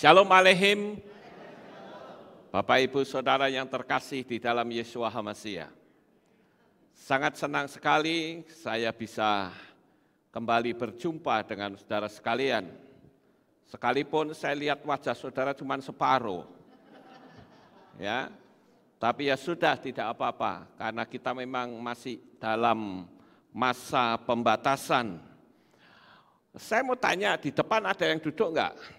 Shalom Alehim. Bapak Ibu Saudara yang terkasih di dalam Yesus Hamasya. Sangat senang sekali saya bisa kembali berjumpa dengan saudara sekalian. Sekalipun saya lihat wajah saudara cuma separuh. Ya. Tapi ya sudah tidak apa-apa karena kita memang masih dalam masa pembatasan. Saya mau tanya di depan ada yang duduk enggak?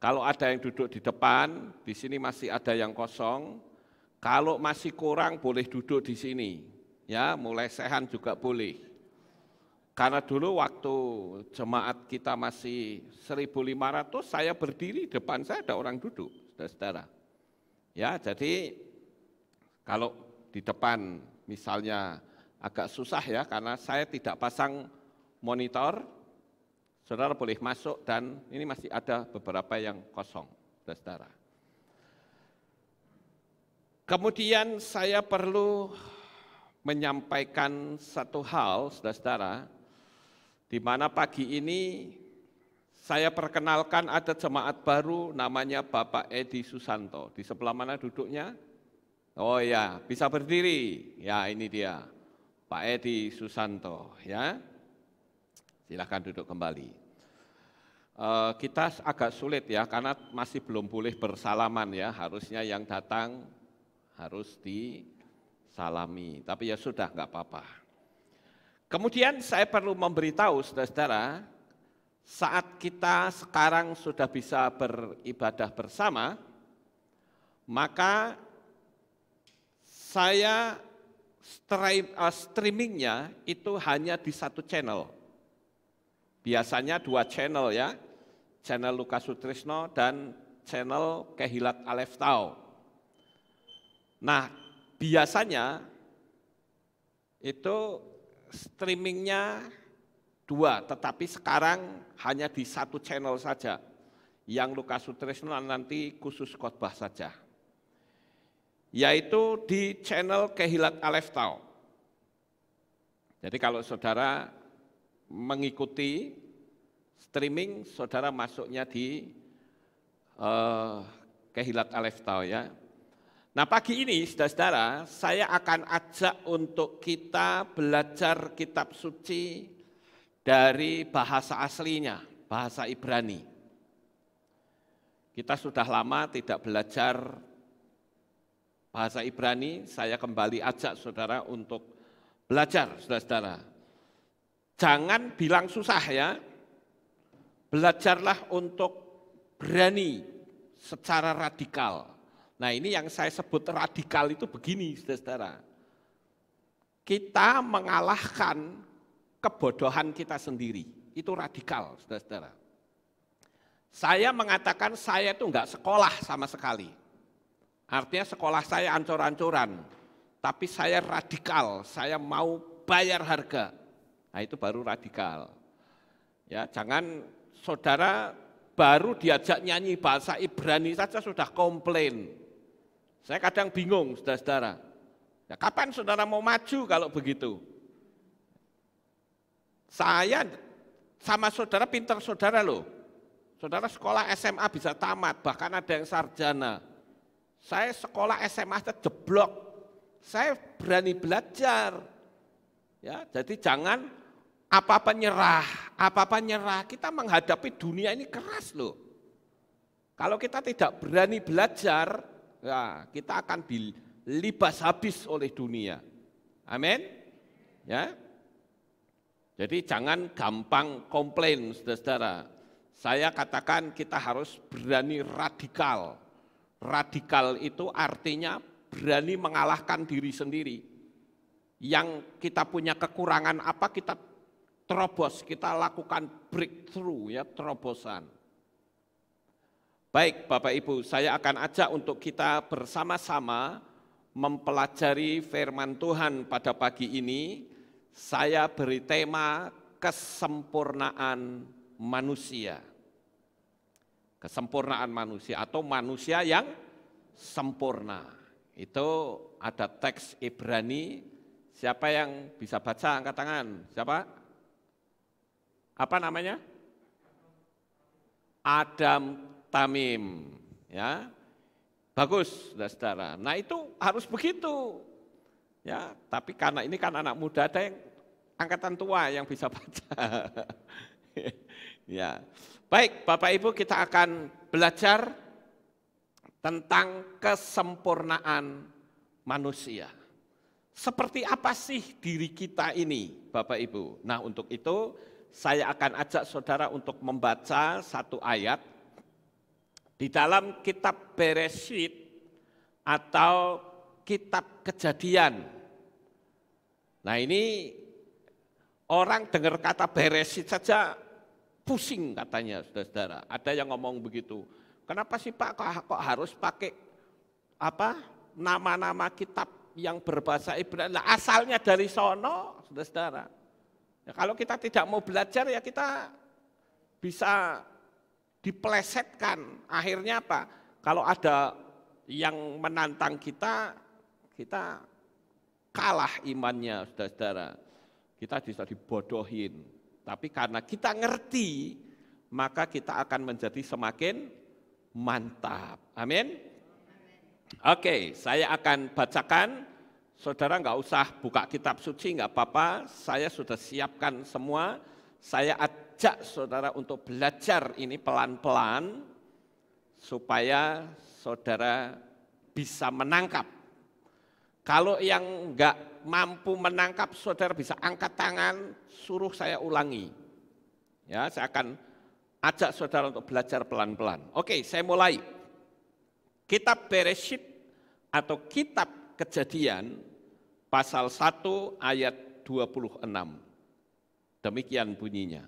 Kalau ada yang duduk di depan, di sini masih ada yang kosong. Kalau masih kurang boleh duduk di sini. Ya, mulai sehan juga boleh. Karena dulu waktu jemaat kita masih 1500, saya berdiri depan saya ada orang duduk, saudara Ya, jadi kalau di depan misalnya agak susah ya, karena saya tidak pasang monitor, Saudara boleh masuk dan ini masih ada beberapa yang kosong, saudara. Kemudian saya perlu menyampaikan satu hal, saudara di mana pagi ini saya perkenalkan ada jemaat baru namanya Bapak Edi Susanto. Di sebelah mana duduknya? Oh ya, bisa berdiri. Ya, ini dia. Pak Edi Susanto, ya. Silahkan duduk kembali. Eh, kita agak sulit ya karena masih belum boleh bersalaman ya harusnya yang datang harus disalami tapi ya sudah nggak apa-apa kemudian saya perlu memberitahu saudara-saudara saat kita sekarang sudah bisa beribadah bersama maka saya eh, streamingnya itu hanya di satu channel biasanya dua channel ya channel Lukas Sutrisno dan channel Kehilat Alef Tau. Nah, biasanya itu streamingnya dua, tetapi sekarang hanya di satu channel saja. Yang Lukas Sutrisno nanti khusus khotbah saja. Yaitu di channel Kehilat Alef Tau. Jadi kalau saudara mengikuti Streaming saudara masuknya di uh, kehilat tau ya. Nah pagi ini saudara-saudara saya akan ajak untuk kita belajar kitab suci dari bahasa aslinya, bahasa Ibrani. Kita sudah lama tidak belajar bahasa Ibrani, saya kembali ajak saudara untuk belajar saudara-saudara. Jangan bilang susah ya, Belajarlah untuk berani secara radikal. Nah ini yang saya sebut radikal itu begini saudara-saudara. Kita mengalahkan kebodohan kita sendiri. Itu radikal saudara-saudara. Saya mengatakan saya itu enggak sekolah sama sekali. Artinya sekolah saya ancur-ancuran. Tapi saya radikal, saya mau bayar harga. Nah itu baru radikal. Ya, jangan saudara baru diajak nyanyi bahasa Ibrani saja sudah komplain. Saya kadang bingung, saudara-saudara. Ya, kapan saudara mau maju kalau begitu? Saya sama saudara pinter saudara loh. Saudara sekolah SMA bisa tamat, bahkan ada yang sarjana. Saya sekolah SMA saja jeblok. Saya berani belajar. Ya, jadi jangan apa-apa nyerah, apa-apa nyerah. Kita menghadapi dunia ini keras loh. Kalau kita tidak berani belajar, ya kita akan dilibas habis oleh dunia. Amin. Ya. Jadi jangan gampang komplain saudara-saudara. Saya katakan kita harus berani radikal. Radikal itu artinya berani mengalahkan diri sendiri. Yang kita punya kekurangan apa kita terobos, kita lakukan breakthrough ya, terobosan. Baik Bapak Ibu, saya akan ajak untuk kita bersama-sama mempelajari firman Tuhan pada pagi ini. Saya beri tema kesempurnaan manusia. Kesempurnaan manusia atau manusia yang sempurna. Itu ada teks Ibrani. Siapa yang bisa baca angkat tangan? Siapa? apa namanya? Adam Tamim, ya. Bagus, saudara. Nah itu harus begitu. Ya, tapi karena ini kan anak muda ada yang angkatan tua yang bisa baca. ya. Baik, Bapak Ibu kita akan belajar tentang kesempurnaan manusia. Seperti apa sih diri kita ini, Bapak Ibu? Nah, untuk itu saya akan ajak saudara untuk membaca satu ayat di dalam kitab Bereshit atau kitab Kejadian. Nah ini orang dengar kata Bereshit saja pusing katanya saudara-saudara. Ada yang ngomong begitu. Kenapa sih Pak kok, kok harus pakai apa nama-nama kitab yang berbahasa Ibrani? Nah, asalnya dari sono, saudara-saudara. Ya, kalau kita tidak mau belajar ya kita bisa dipelesetkan. Akhirnya apa? Kalau ada yang menantang kita, kita kalah imannya saudara-saudara. Kita bisa dibodohin. Tapi karena kita ngerti, maka kita akan menjadi semakin mantap. Amin. Oke, okay, saya akan bacakan Saudara nggak usah buka kitab suci, nggak apa-apa. Saya sudah siapkan semua. Saya ajak saudara untuk belajar ini pelan-pelan supaya saudara bisa menangkap. Kalau yang nggak mampu menangkap, saudara bisa angkat tangan, suruh saya ulangi. Ya, saya akan ajak saudara untuk belajar pelan-pelan. Oke, saya mulai. Kitab Bereshit atau kitab Kejadian pasal 1 ayat 26. Demikian bunyinya.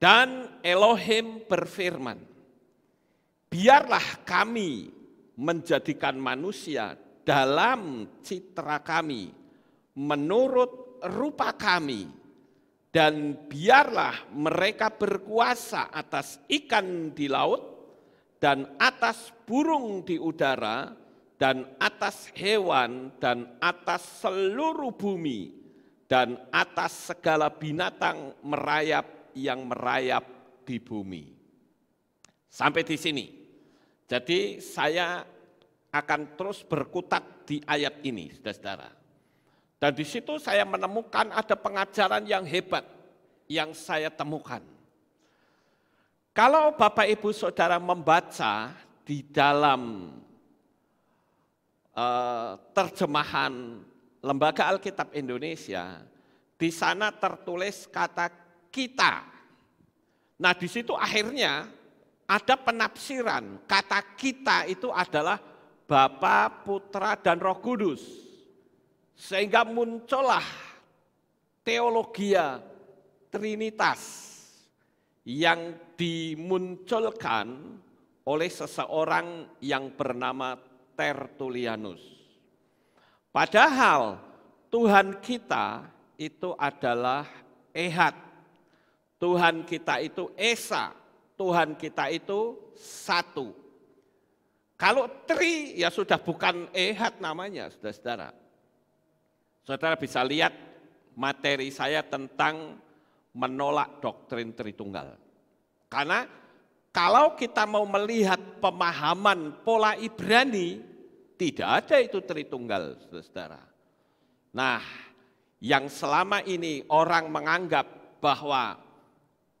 Dan Elohim berfirman, biarlah kami menjadikan manusia dalam citra kami, menurut rupa kami, dan biarlah mereka berkuasa atas ikan di laut dan atas burung di udara, dan atas hewan dan atas seluruh bumi dan atas segala binatang merayap yang merayap di bumi. Sampai di sini. Jadi saya akan terus berkutat di ayat ini, saudara-saudara. Dan di situ saya menemukan ada pengajaran yang hebat yang saya temukan. Kalau Bapak Ibu Saudara membaca di dalam Eh, terjemahan Lembaga Alkitab Indonesia, di sana tertulis kata kita. Nah, di situ akhirnya ada penafsiran kata kita itu adalah Bapa, Putra dan Roh Kudus. Sehingga muncullah teologia trinitas yang dimunculkan oleh seseorang yang bernama Tertulianus. Padahal Tuhan kita itu adalah Ehad. Tuhan kita itu Esa. Tuhan kita itu satu. Kalau tri ya sudah bukan Ehad namanya, saudara-saudara. Saudara bisa lihat materi saya tentang menolak doktrin Tritunggal. Karena kalau kita mau melihat pemahaman pola Ibrani, tidak ada itu Tritunggal, saudara. Nah, yang selama ini orang menganggap bahwa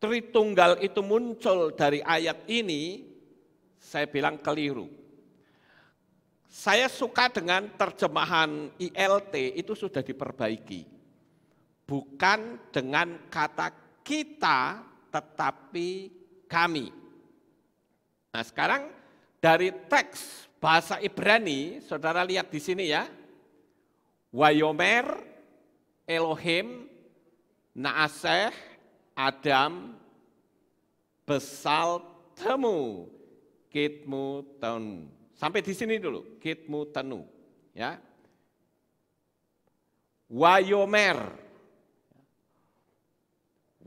Tritunggal itu muncul dari ayat ini, saya bilang keliru. Saya suka dengan terjemahan ILT itu sudah diperbaiki. Bukan dengan kata kita tetapi kami. Nah sekarang dari teks bahasa Ibrani, saudara lihat di sini ya, Wayomer, Elohim, Naaseh, Adam, Besal, Temu, Kitmu, Tenu. Sampai di sini dulu, Kitmu, Tenu. Ya. Wayomer.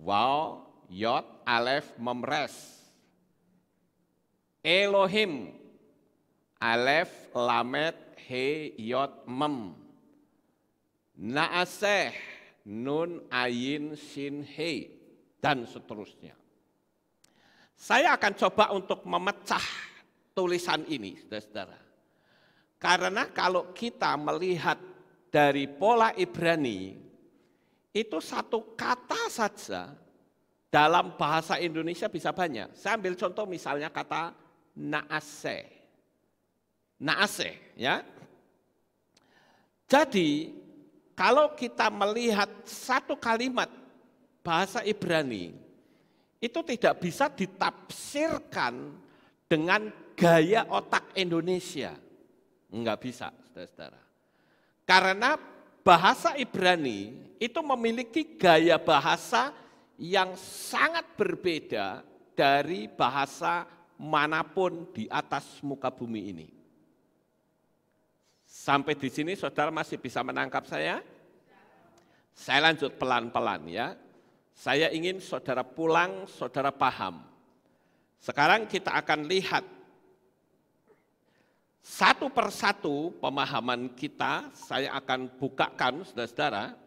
Wow, Yod, Alef, Memres. Elohim. Alef, Lamet, He, Yod, Mem. Naaseh, Nun, Ayin, Shin, He. Dan seterusnya. Saya akan coba untuk memecah tulisan ini, saudara-saudara. Karena kalau kita melihat dari pola Ibrani, itu satu kata saja dalam bahasa Indonesia bisa banyak. Saya ambil contoh misalnya kata naase. Naase, ya. Jadi, kalau kita melihat satu kalimat bahasa Ibrani, itu tidak bisa ditafsirkan dengan gaya otak Indonesia. Enggak bisa, saudara Karena bahasa Ibrani itu memiliki gaya bahasa yang sangat berbeda dari bahasa manapun di atas muka bumi ini. Sampai di sini saudara masih bisa menangkap saya? Saya lanjut pelan-pelan ya. Saya ingin saudara pulang, saudara paham. Sekarang kita akan lihat satu persatu pemahaman kita, saya akan bukakan saudara-saudara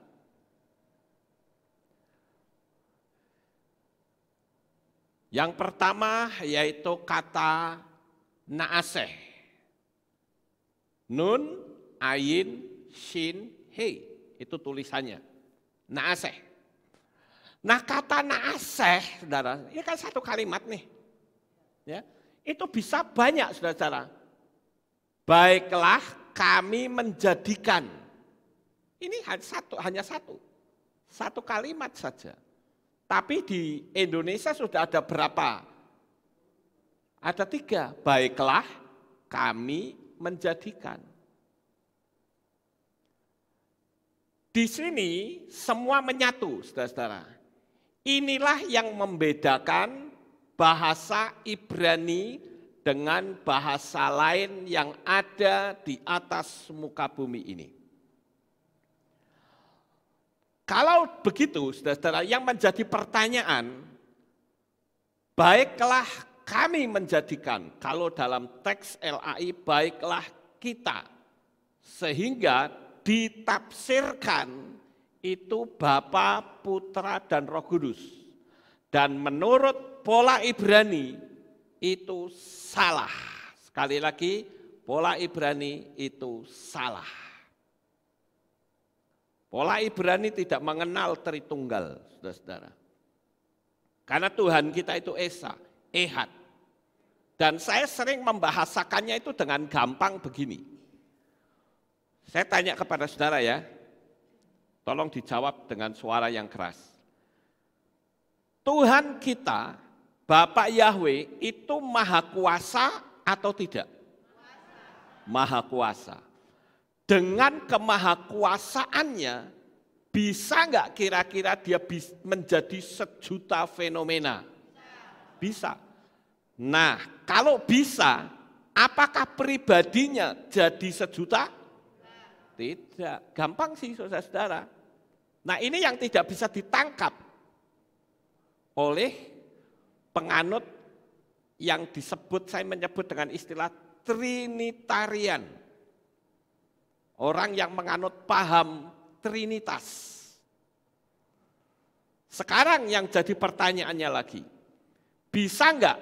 Yang pertama yaitu kata naaseh. Nun, ayin, shin, he Itu tulisannya. Naaseh. Nah kata naaseh, saudara, ini kan satu kalimat nih. Ya, itu bisa banyak, saudara-saudara. Baiklah kami menjadikan. Ini hanya satu, hanya satu. Satu kalimat saja. Tapi di Indonesia sudah ada berapa? Ada tiga, baiklah kami menjadikan. Di sini semua menyatu, saudara-saudara. Inilah yang membedakan bahasa Ibrani dengan bahasa lain yang ada di atas muka bumi ini. Kalau begitu, saudara-saudara, yang menjadi pertanyaan, baiklah kami menjadikan, kalau dalam teks LAI, baiklah kita. Sehingga ditafsirkan itu Bapa, Putra, dan Roh Kudus. Dan menurut pola Ibrani itu salah. Sekali lagi, pola Ibrani itu salah. Pola Ibrani tidak mengenal Tritunggal, saudara-saudara. Karena Tuhan kita itu Esa, Ehad. Dan saya sering membahasakannya itu dengan gampang begini. Saya tanya kepada saudara ya, tolong dijawab dengan suara yang keras. Tuhan kita, Bapak Yahweh, itu maha kuasa atau tidak? Maha kuasa dengan kemahakuasaannya bisa nggak kira-kira dia menjadi sejuta fenomena? Bisa. Nah, kalau bisa, apakah pribadinya jadi sejuta? Tidak. Gampang sih saudara-saudara. Nah ini yang tidak bisa ditangkap oleh penganut yang disebut, saya menyebut dengan istilah Trinitarian Orang yang menganut paham Trinitas. Sekarang yang jadi pertanyaannya lagi, bisa enggak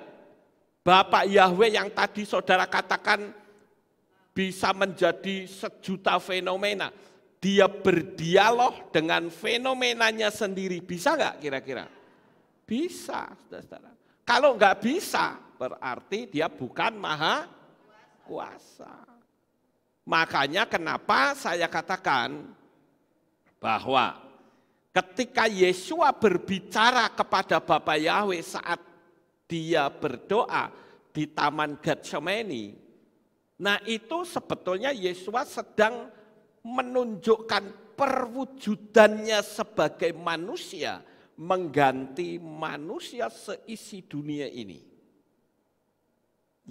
Bapak Yahweh yang tadi saudara katakan bisa menjadi sejuta fenomena? Dia berdialog dengan fenomenanya sendiri, bisa enggak kira-kira? Bisa, saudara. Kalau enggak bisa, berarti dia bukan maha kuasa. Makanya kenapa saya katakan bahwa ketika Yesus berbicara kepada Bapa Yahweh saat dia berdoa di Taman Getsemani, nah itu sebetulnya Yesus sedang menunjukkan perwujudannya sebagai manusia mengganti manusia seisi dunia ini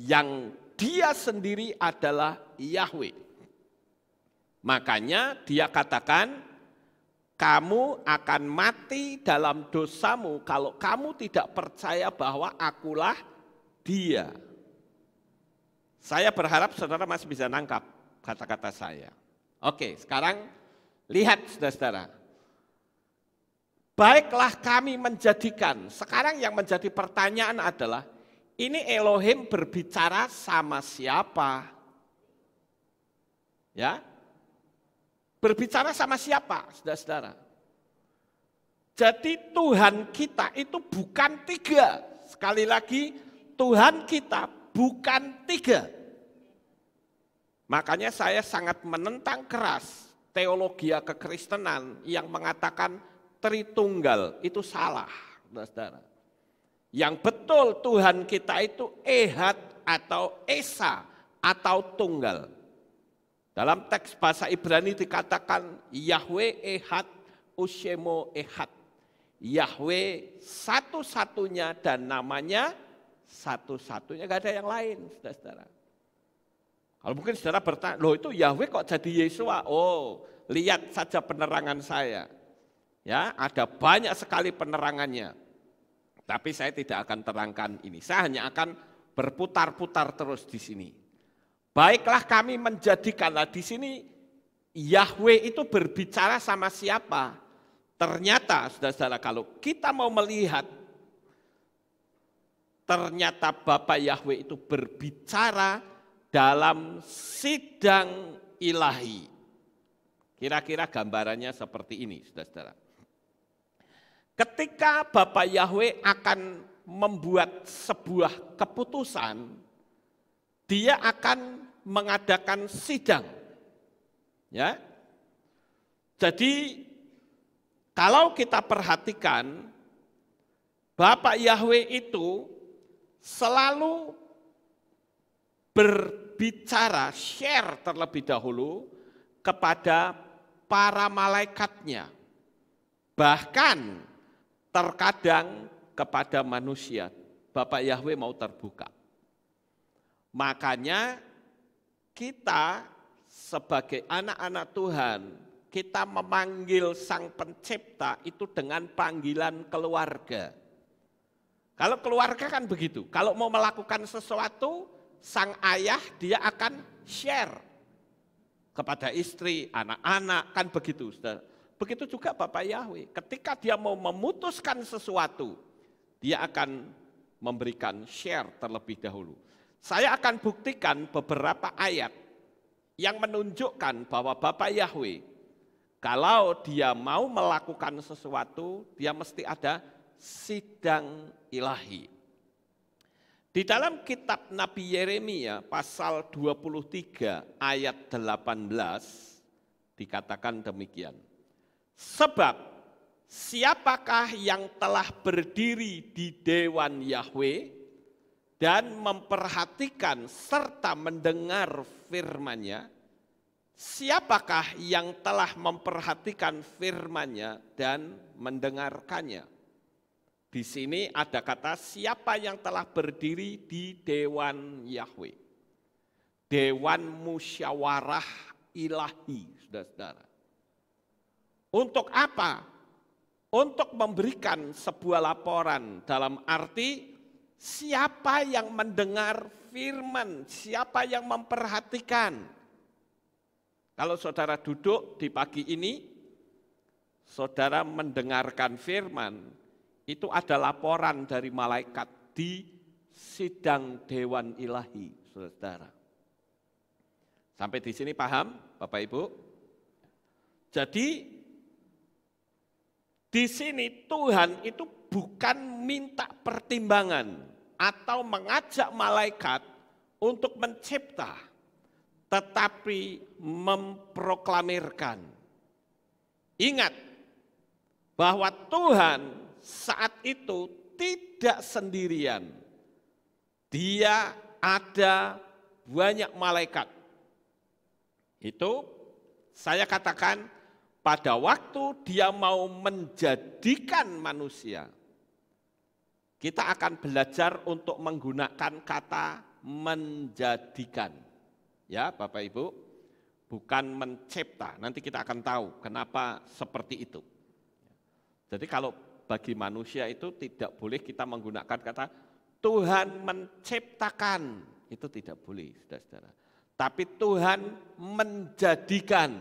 yang dia sendiri adalah Yahweh. Makanya dia katakan, kamu akan mati dalam dosamu kalau kamu tidak percaya bahwa akulah dia. Saya berharap saudara masih bisa nangkap kata-kata saya. Oke, sekarang lihat saudara-saudara. Baiklah kami menjadikan. Sekarang yang menjadi pertanyaan adalah ini Elohim berbicara sama siapa? Ya. Berbicara sama siapa, Saudara-saudara? Jadi Tuhan kita itu bukan tiga. Sekali lagi, Tuhan kita bukan tiga. Makanya saya sangat menentang keras teologi kekristenan yang mengatakan Tritunggal itu salah, saudara-saudara. Yang betul Tuhan kita itu Ehad atau Esa atau Tunggal. Dalam teks bahasa Ibrani dikatakan Yahweh Ehad Ushemo Ehad. Yahweh satu-satunya dan namanya satu-satunya, gak ada yang lain saudara-saudara. Kalau mungkin saudara bertanya, loh itu Yahweh kok jadi Yesua? Oh, lihat saja penerangan saya. Ya, ada banyak sekali penerangannya. Tapi saya tidak akan terangkan ini. Saya hanya akan berputar-putar terus di sini. Baiklah kami menjadikanlah di sini Yahweh itu berbicara sama siapa? Ternyata saudara-saudara kalau kita mau melihat ternyata Bapak Yahweh itu berbicara dalam sidang ilahi. Kira-kira gambarannya seperti ini, saudara-saudara. Ketika Bapak Yahweh akan membuat sebuah keputusan, dia akan mengadakan sidang. Ya. Jadi kalau kita perhatikan Bapak Yahweh itu selalu berbicara, share terlebih dahulu kepada para malaikatnya. Bahkan Terkadang kepada manusia Bapak Yahweh mau terbuka. Makanya kita sebagai anak-anak Tuhan, kita memanggil Sang Pencipta itu dengan panggilan keluarga. Kalau keluarga kan begitu, kalau mau melakukan sesuatu, sang ayah dia akan share kepada istri, anak-anak, kan begitu. Saudara. Begitu juga Bapak Yahweh, ketika dia mau memutuskan sesuatu, dia akan memberikan share terlebih dahulu. Saya akan buktikan beberapa ayat yang menunjukkan bahwa Bapak Yahweh, kalau dia mau melakukan sesuatu, dia mesti ada sidang ilahi. Di dalam kitab Nabi Yeremia pasal 23 ayat 18 dikatakan demikian. Sebab siapakah yang telah berdiri di dewan Yahweh dan memperhatikan serta mendengar firman-Nya? Siapakah yang telah memperhatikan firman-Nya dan mendengarkannya? Di sini ada kata siapa yang telah berdiri di dewan Yahweh. Dewan musyawarah ilahi, Saudara-saudara untuk apa? Untuk memberikan sebuah laporan dalam arti siapa yang mendengar firman, siapa yang memperhatikan. Kalau saudara duduk di pagi ini, saudara mendengarkan firman, itu ada laporan dari malaikat di sidang dewan ilahi, saudara. Sampai di sini paham, Bapak Ibu? Jadi di sini Tuhan itu bukan minta pertimbangan atau mengajak malaikat untuk mencipta, tetapi memproklamirkan. Ingat bahwa Tuhan saat itu tidak sendirian. Dia ada banyak malaikat. Itu saya katakan pada waktu dia mau menjadikan manusia, kita akan belajar untuk menggunakan kata menjadikan. Ya, Bapak Ibu, bukan mencipta. Nanti kita akan tahu kenapa seperti itu. Jadi kalau bagi manusia itu tidak boleh kita menggunakan kata Tuhan menciptakan. Itu tidak boleh, Saudara-saudara. Tapi Tuhan menjadikan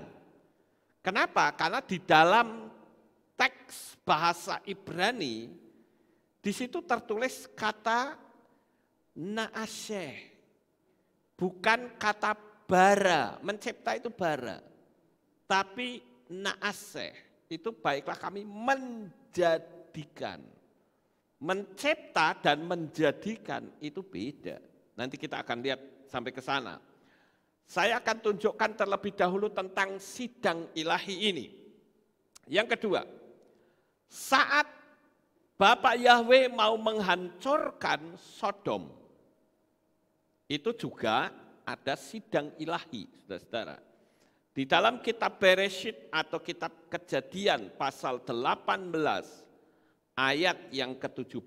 Kenapa? Karena di dalam teks bahasa Ibrani di situ tertulis kata naaseh. Bukan kata bara, mencipta itu bara. Tapi naaseh, itu baiklah kami menjadikan. Mencipta dan menjadikan itu beda. Nanti kita akan lihat sampai ke sana. Saya akan tunjukkan terlebih dahulu tentang sidang ilahi ini. Yang kedua, saat Bapak Yahweh mau menghancurkan Sodom, itu juga ada sidang ilahi, saudara-saudara. Di dalam kitab Bereshit atau kitab kejadian pasal 18 ayat yang ke-17,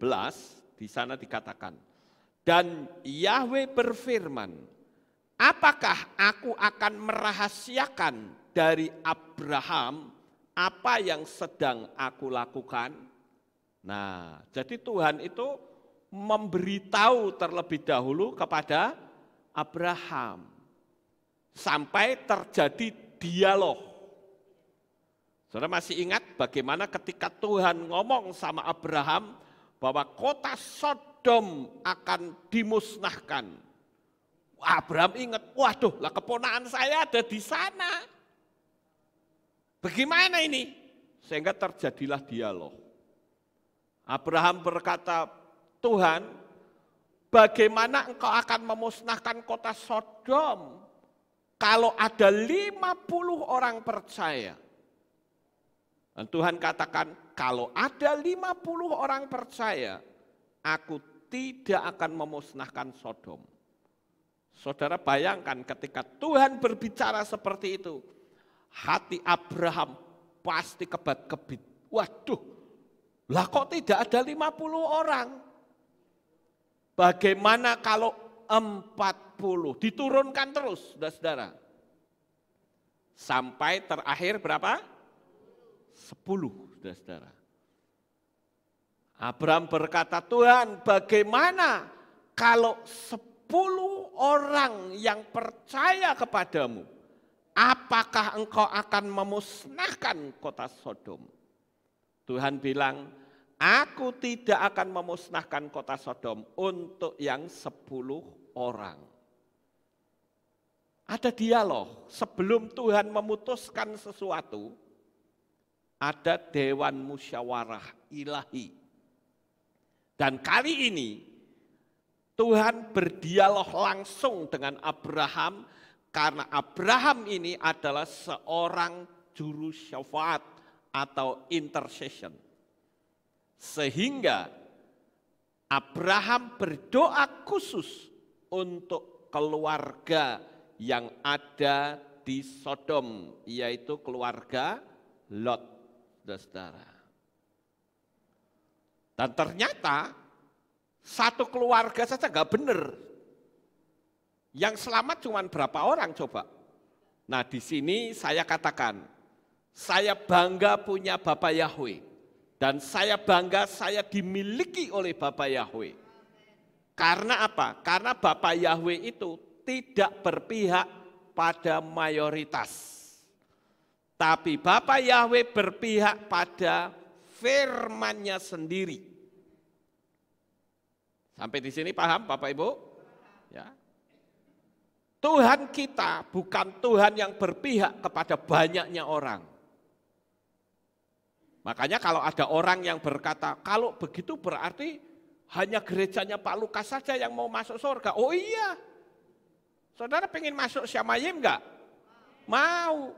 di sana dikatakan, Dan Yahweh berfirman, apakah aku akan merahasiakan dari Abraham apa yang sedang aku lakukan? Nah, jadi Tuhan itu memberitahu terlebih dahulu kepada Abraham sampai terjadi dialog. Saudara masih ingat bagaimana ketika Tuhan ngomong sama Abraham bahwa kota Sodom akan dimusnahkan. Abraham ingat, waduh lah keponaan saya ada di sana. Bagaimana ini? Sehingga terjadilah dialog. Abraham berkata, Tuhan, bagaimana engkau akan memusnahkan kota Sodom kalau ada 50 orang percaya? Dan Tuhan katakan, kalau ada 50 orang percaya, aku tidak akan memusnahkan Sodom. Saudara bayangkan ketika Tuhan berbicara seperti itu, hati Abraham pasti kebat-kebit. Waduh, lah kok tidak ada 50 orang? Bagaimana kalau 40? Diturunkan terus, saudara-saudara. Sampai terakhir berapa? 10, saudara-saudara. Abraham berkata, Tuhan bagaimana kalau 10 sepuluh orang yang percaya kepadamu, apakah engkau akan memusnahkan kota Sodom? Tuhan bilang, aku tidak akan memusnahkan kota Sodom untuk yang sepuluh orang. Ada dialog sebelum Tuhan memutuskan sesuatu, ada dewan musyawarah ilahi. Dan kali ini Tuhan berdialog langsung dengan Abraham karena Abraham ini adalah seorang juru syafaat atau intercession. Sehingga Abraham berdoa khusus untuk keluarga yang ada di Sodom, yaitu keluarga Lot, saudara. Dan ternyata satu keluarga saja nggak benar. Yang selamat cuma berapa orang coba? Nah di sini saya katakan, saya bangga punya Bapak Yahweh. Dan saya bangga saya dimiliki oleh Bapak Yahweh. Karena apa? Karena Bapak Yahweh itu tidak berpihak pada mayoritas. Tapi Bapak Yahweh berpihak pada firmannya sendiri. Sampai di sini paham Bapak Ibu? Ya. Tuhan kita bukan Tuhan yang berpihak kepada banyaknya orang. Makanya kalau ada orang yang berkata, kalau begitu berarti hanya gerejanya Pak Lukas saja yang mau masuk surga. Oh iya, saudara pengen masuk Syamayim enggak? Mau.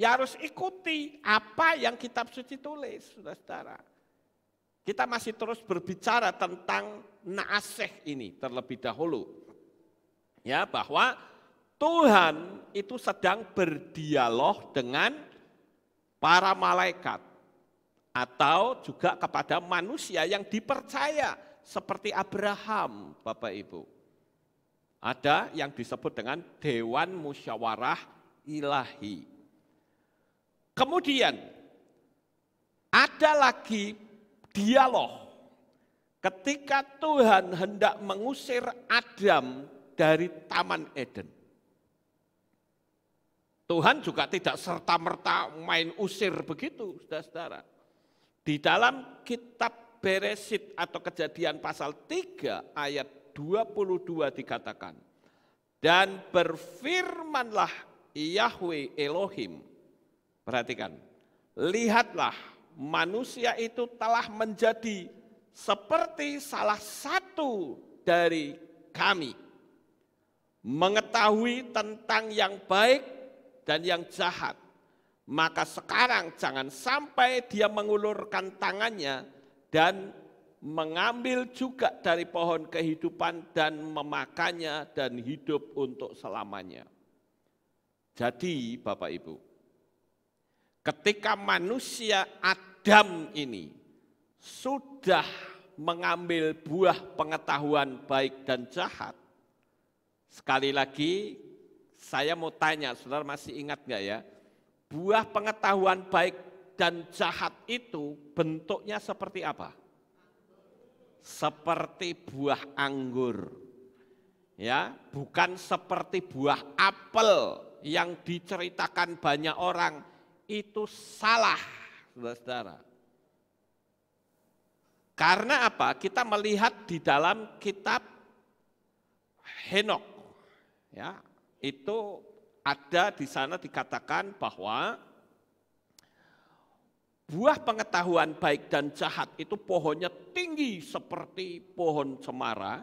Ya harus ikuti apa yang kitab suci tulis, saudara-saudara. Kita masih terus berbicara tentang naaseh ini terlebih dahulu. Ya, bahwa Tuhan itu sedang berdialog dengan para malaikat atau juga kepada manusia yang dipercaya seperti Abraham, Bapak Ibu. Ada yang disebut dengan Dewan Musyawarah Ilahi. Kemudian ada lagi dialog. Ketika Tuhan hendak mengusir Adam dari Taman Eden. Tuhan juga tidak serta-merta main usir begitu, saudara-saudara. Di dalam kitab Beresit atau kejadian pasal 3 ayat 22 dikatakan, Dan berfirmanlah Yahweh Elohim, perhatikan, lihatlah manusia itu telah menjadi seperti salah satu dari kami. Mengetahui tentang yang baik dan yang jahat. Maka sekarang jangan sampai dia mengulurkan tangannya dan mengambil juga dari pohon kehidupan dan memakannya dan hidup untuk selamanya. Jadi Bapak Ibu, Ketika manusia Adam ini sudah mengambil buah pengetahuan baik dan jahat, sekali lagi saya mau tanya, saudara masih ingat nggak ya? Buah pengetahuan baik dan jahat itu bentuknya seperti apa? Seperti buah anggur. Ya, bukan seperti buah apel yang diceritakan banyak orang itu salah, saudara Karena apa? Kita melihat di dalam kitab Henok, ya, itu ada di sana dikatakan bahwa buah pengetahuan baik dan jahat itu pohonnya tinggi seperti pohon cemara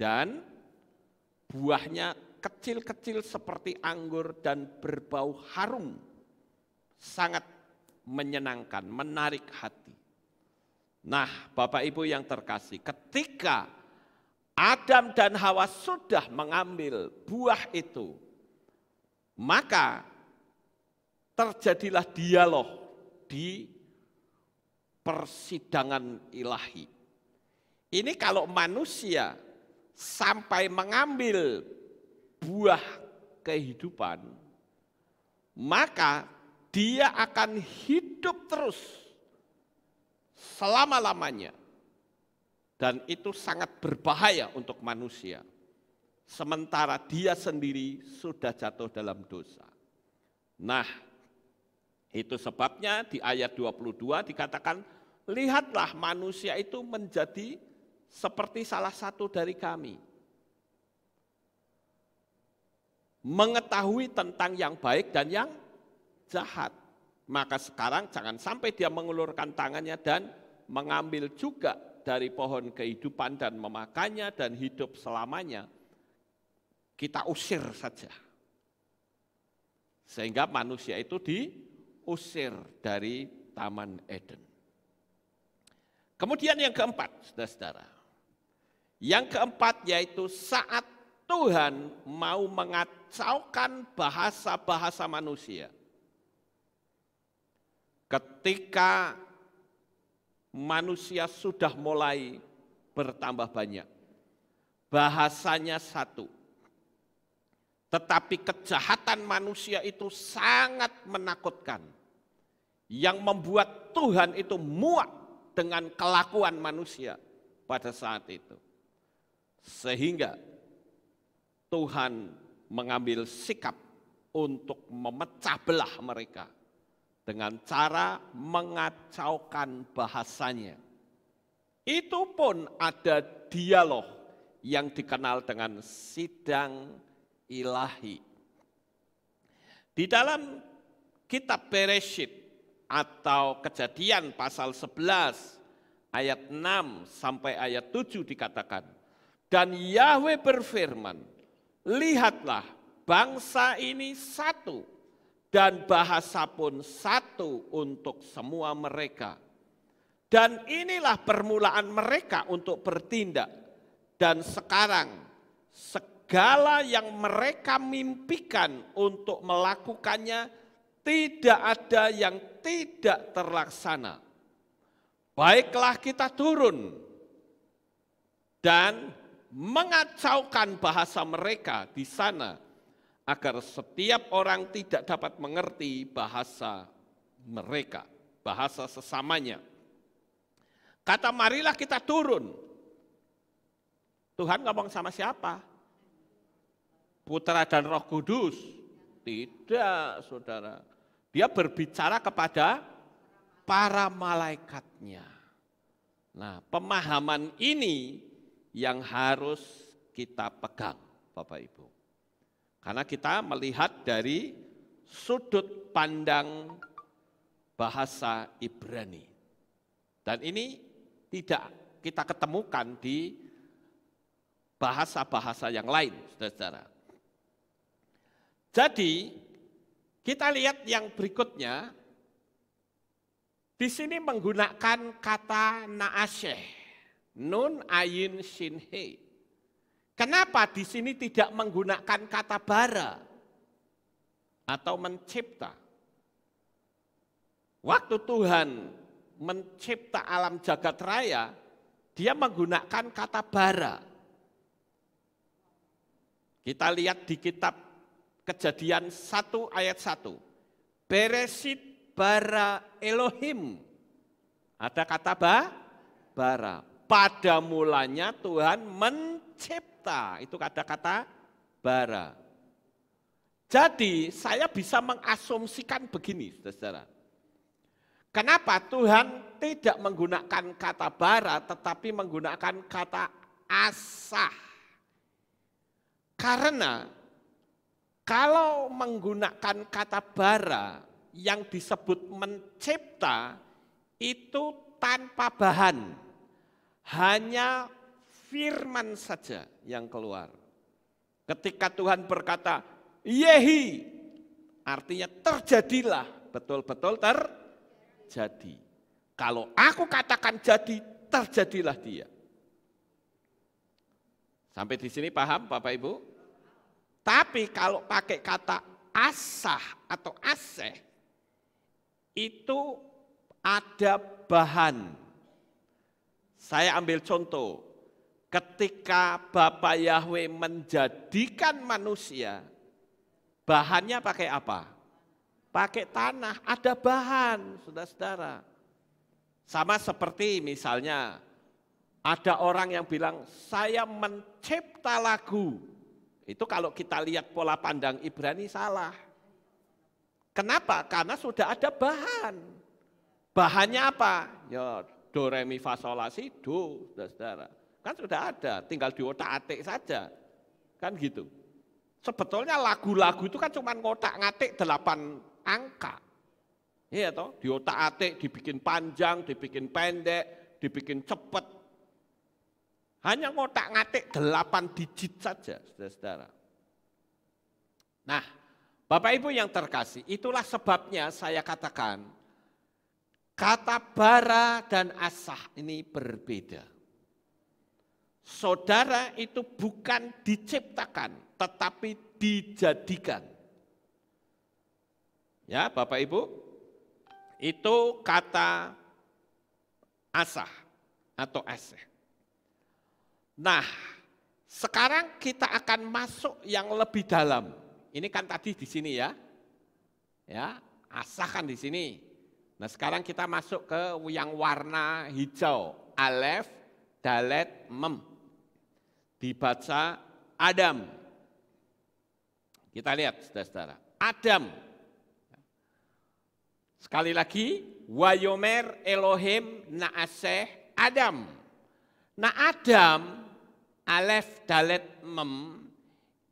dan buahnya kecil-kecil seperti anggur dan berbau harum sangat menyenangkan, menarik hati. Nah, Bapak Ibu yang terkasih, ketika Adam dan Hawa sudah mengambil buah itu, maka terjadilah dialog di persidangan ilahi. Ini kalau manusia sampai mengambil buah kehidupan, maka dia akan hidup terus selama-lamanya. Dan itu sangat berbahaya untuk manusia. Sementara dia sendiri sudah jatuh dalam dosa. Nah, itu sebabnya di ayat 22 dikatakan, lihatlah manusia itu menjadi seperti salah satu dari kami. Mengetahui tentang yang baik dan yang jahat. Maka sekarang jangan sampai dia mengulurkan tangannya dan mengambil juga dari pohon kehidupan dan memakannya dan hidup selamanya. Kita usir saja. Sehingga manusia itu diusir dari Taman Eden. Kemudian yang keempat, saudara-saudara. Yang keempat yaitu saat Tuhan mau mengacaukan bahasa-bahasa manusia ketika manusia sudah mulai bertambah banyak. Bahasanya satu. Tetapi kejahatan manusia itu sangat menakutkan. Yang membuat Tuhan itu muak dengan kelakuan manusia pada saat itu. Sehingga Tuhan mengambil sikap untuk memecah belah mereka dengan cara mengacaukan bahasanya. Itu pun ada dialog yang dikenal dengan sidang ilahi. Di dalam kitab Bereshit atau kejadian pasal 11 ayat 6 sampai ayat 7 dikatakan, dan Yahweh berfirman, lihatlah bangsa ini satu, dan bahasa pun satu untuk semua mereka. Dan inilah permulaan mereka untuk bertindak. Dan sekarang segala yang mereka mimpikan untuk melakukannya tidak ada yang tidak terlaksana. Baiklah kita turun dan mengacaukan bahasa mereka di sana agar setiap orang tidak dapat mengerti bahasa mereka, bahasa sesamanya. Kata marilah kita turun. Tuhan ngomong sama siapa? Putra dan Roh Kudus. Tidak, Saudara. Dia berbicara kepada para malaikatnya. Nah, pemahaman ini yang harus kita pegang, Bapak Ibu. Karena kita melihat dari sudut pandang bahasa Ibrani. Dan ini tidak kita ketemukan di bahasa-bahasa yang lain, saudara-saudara. Jadi, kita lihat yang berikutnya. Di sini menggunakan kata naaseh Nun ayin shin he. Kenapa di sini tidak menggunakan kata bara atau mencipta? Waktu Tuhan mencipta alam jagat raya, dia menggunakan kata bara. Kita lihat di kitab Kejadian 1 ayat 1. Beresit bara Elohim. Ada kata ba? bara. Pada mulanya Tuhan mencipta kita. itu kata-kata bara. Jadi saya bisa mengasumsikan begini, saudara Kenapa Tuhan tidak menggunakan kata bara tetapi menggunakan kata asah? Karena kalau menggunakan kata bara yang disebut mencipta itu tanpa bahan, hanya firman saja yang keluar. Ketika Tuhan berkata, Yehi, artinya terjadilah, betul-betul terjadi. Kalau aku katakan jadi, terjadilah dia. Sampai di sini paham Bapak Ibu? Tapi kalau pakai kata asah atau aseh, itu ada bahan. Saya ambil contoh, ketika Bapak Yahweh menjadikan manusia, bahannya pakai apa? Pakai tanah, ada bahan, saudara-saudara. Sama seperti misalnya ada orang yang bilang, saya mencipta lagu. Itu kalau kita lihat pola pandang Ibrani salah. Kenapa? Karena sudah ada bahan. Bahannya apa? Ya, do, re, mi, fa, sol, la, si, do, saudara-saudara. Kan sudah ada, tinggal diotak-atik saja. Kan gitu. Sebetulnya lagu-lagu itu kan cuma ngotak-ngatik delapan angka. Iya toh, diotak-atik, dibikin panjang, dibikin pendek, dibikin cepat. Hanya ngotak-ngatik delapan digit saja, saudara-saudara. Nah, Bapak Ibu yang terkasih, itulah sebabnya saya katakan, kata bara dan asah ini berbeda. Saudara itu bukan diciptakan, tetapi dijadikan. Ya, Bapak Ibu, itu kata asah atau asih. Nah, sekarang kita akan masuk yang lebih dalam. Ini kan tadi di sini ya. Ya, asah kan di sini. Nah, sekarang kita masuk ke yang warna hijau, alef, dalet, mem dibaca Adam. Kita lihat saudara-saudara, Adam. Sekali lagi, Wayomer Elohim Naaseh Adam. Nah Adam, Alef Dalet Mem,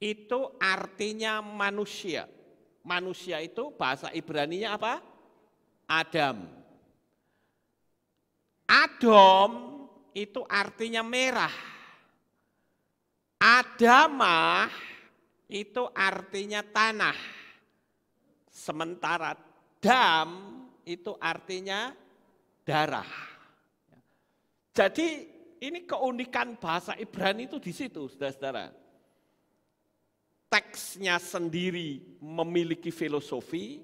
itu artinya manusia. Manusia itu bahasa Ibraninya apa? Adam. Adam itu artinya merah. Adamah itu artinya tanah. Sementara dam itu artinya darah. Jadi ini keunikan bahasa Ibrani itu di situ, saudara-saudara. Teksnya sendiri memiliki filosofi,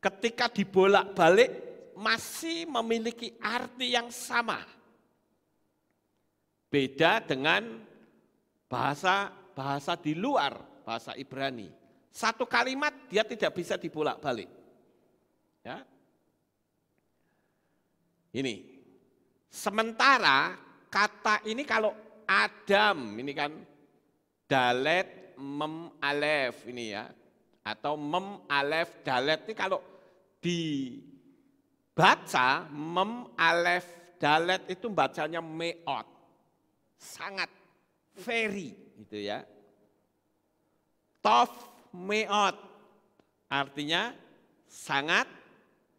ketika dibolak-balik masih memiliki arti yang sama. Beda dengan bahasa bahasa di luar bahasa Ibrani. Satu kalimat dia tidak bisa dibolak-balik. Ya. Ini. Sementara kata ini kalau Adam ini kan dalet mem alef ini ya atau mem alef dalet ini kalau dibaca mem alef dalet itu bacanya meot sangat ferry gitu ya. Tof meot artinya sangat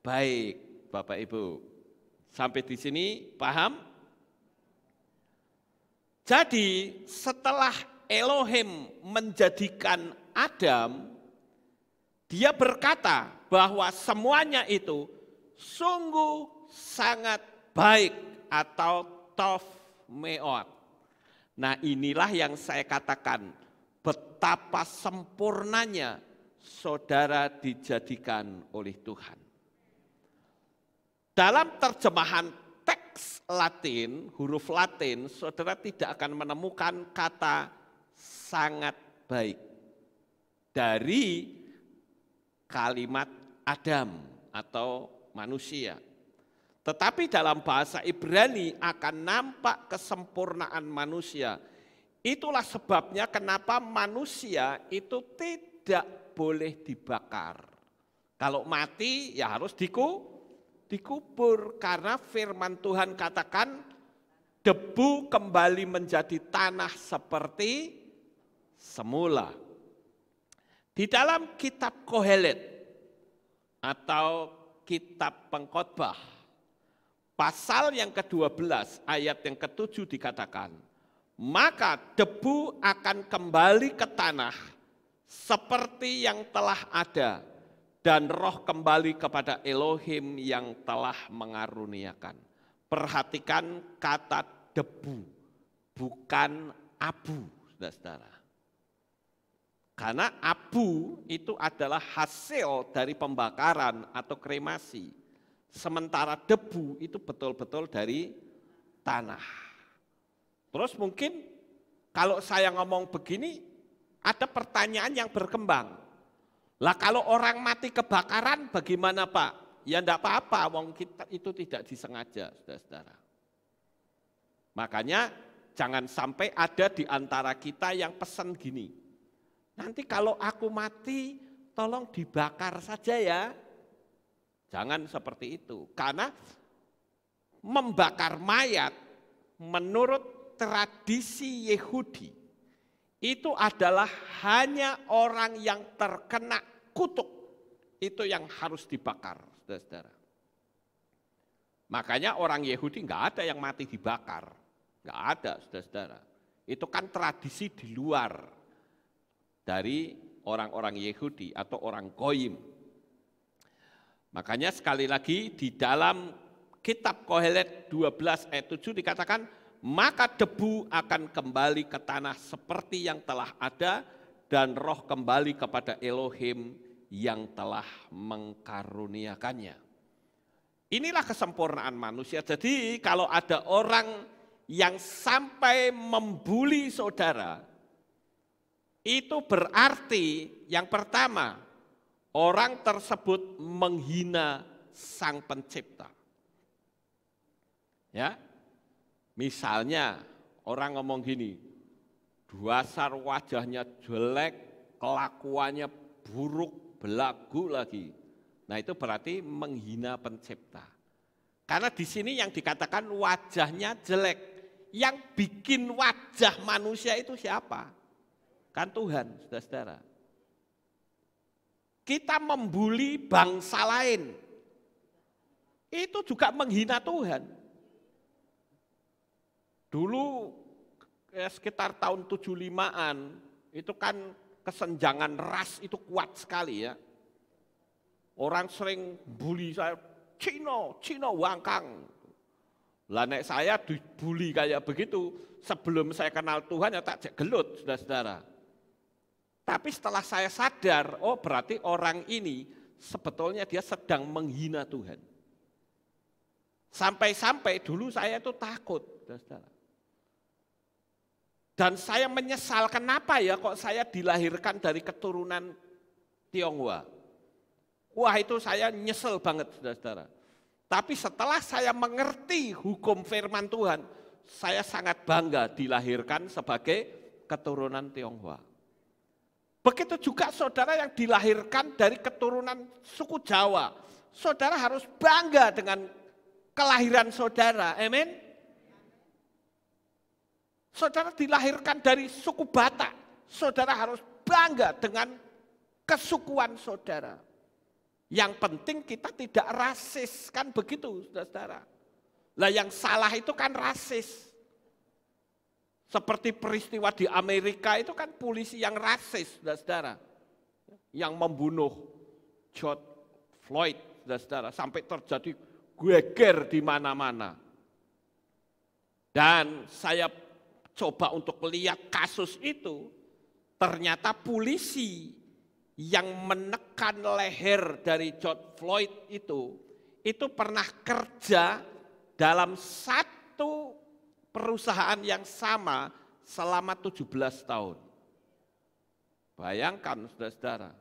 baik Bapak Ibu. Sampai di sini paham? Jadi setelah Elohim menjadikan Adam, dia berkata bahwa semuanya itu sungguh sangat baik atau tof meot. Nah inilah yang saya katakan, betapa sempurnanya saudara dijadikan oleh Tuhan. Dalam terjemahan teks Latin, huruf Latin, saudara tidak akan menemukan kata sangat baik dari kalimat Adam atau manusia. Tetapi dalam bahasa Ibrani akan nampak kesempurnaan manusia. Itulah sebabnya kenapa manusia itu tidak boleh dibakar. Kalau mati ya harus diku, dikubur karena firman Tuhan katakan debu kembali menjadi tanah seperti semula. Di dalam kitab Kohelet atau kitab pengkhotbah Pasal yang ke-12 ayat yang ke-7 dikatakan, maka debu akan kembali ke tanah seperti yang telah ada dan roh kembali kepada Elohim yang telah mengaruniakan. Perhatikan kata debu, bukan abu, saudara-saudara. Karena abu itu adalah hasil dari pembakaran atau kremasi. Sementara debu itu betul-betul dari tanah. Terus mungkin kalau saya ngomong begini, ada pertanyaan yang berkembang. Lah kalau orang mati kebakaran bagaimana Pak? Ya enggak apa-apa, wong kita itu tidak disengaja, saudara-saudara. Makanya jangan sampai ada di antara kita yang pesan gini. Nanti kalau aku mati, tolong dibakar saja ya. Jangan seperti itu. Karena membakar mayat menurut tradisi Yahudi itu adalah hanya orang yang terkena kutuk itu yang harus dibakar, saudara-saudara. Makanya orang Yahudi nggak ada yang mati dibakar, nggak ada, saudara-saudara. Itu kan tradisi di luar dari orang-orang Yahudi atau orang Koyim. Makanya sekali lagi di dalam kitab Kohelet 12 ayat 7 dikatakan, maka debu akan kembali ke tanah seperti yang telah ada dan roh kembali kepada Elohim yang telah mengkaruniakannya. Inilah kesempurnaan manusia. Jadi kalau ada orang yang sampai membuli saudara, itu berarti yang pertama Orang tersebut menghina sang pencipta. Ya, misalnya orang ngomong gini, dasar wajahnya jelek, kelakuannya buruk, belagu lagi. Nah itu berarti menghina pencipta. Karena di sini yang dikatakan wajahnya jelek, yang bikin wajah manusia itu siapa? Kan Tuhan, saudara-saudara kita membuli bangsa lain. Itu juga menghina Tuhan. Dulu ya sekitar tahun 75-an, itu kan kesenjangan ras itu kuat sekali ya. Orang sering bully saya, Cino, Cino wangkang. Lah nek saya dibully kayak begitu, sebelum saya kenal Tuhan ya tak gelut saudara-saudara. Tapi setelah saya sadar, oh berarti orang ini sebetulnya dia sedang menghina Tuhan. Sampai-sampai dulu saya itu takut, Dan saya menyesal kenapa ya kok saya dilahirkan dari keturunan Tionghoa. Wah itu saya nyesel banget saudara-saudara. Tapi setelah saya mengerti hukum firman Tuhan, saya sangat bangga dilahirkan sebagai keturunan Tionghoa. Begitu juga saudara yang dilahirkan dari keturunan suku Jawa. Saudara harus bangga dengan kelahiran saudara. Amin. Saudara dilahirkan dari suku Batak. Saudara harus bangga dengan kesukuan saudara. Yang penting kita tidak rasis, kan begitu saudara-saudara. Lah yang salah itu kan rasis. Seperti peristiwa di Amerika itu kan polisi yang rasis, saudara-saudara. Yang membunuh George Floyd, saudara-saudara. Sampai terjadi geger di mana-mana. Dan saya coba untuk lihat kasus itu, ternyata polisi yang menekan leher dari George Floyd itu, itu pernah kerja dalam satu perusahaan yang sama selama 17 tahun. Bayangkan saudara-saudara,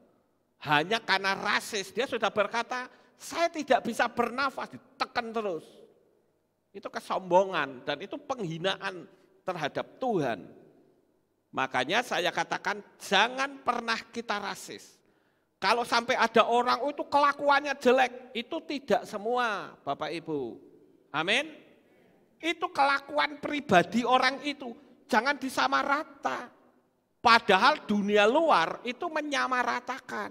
hanya karena rasis dia sudah berkata, saya tidak bisa bernafas, ditekan terus. Itu kesombongan dan itu penghinaan terhadap Tuhan. Makanya saya katakan jangan pernah kita rasis. Kalau sampai ada orang oh, itu kelakuannya jelek, itu tidak semua Bapak Ibu. Amin. Itu kelakuan pribadi orang itu. Jangan disamarata. Padahal dunia luar itu menyamaratakan.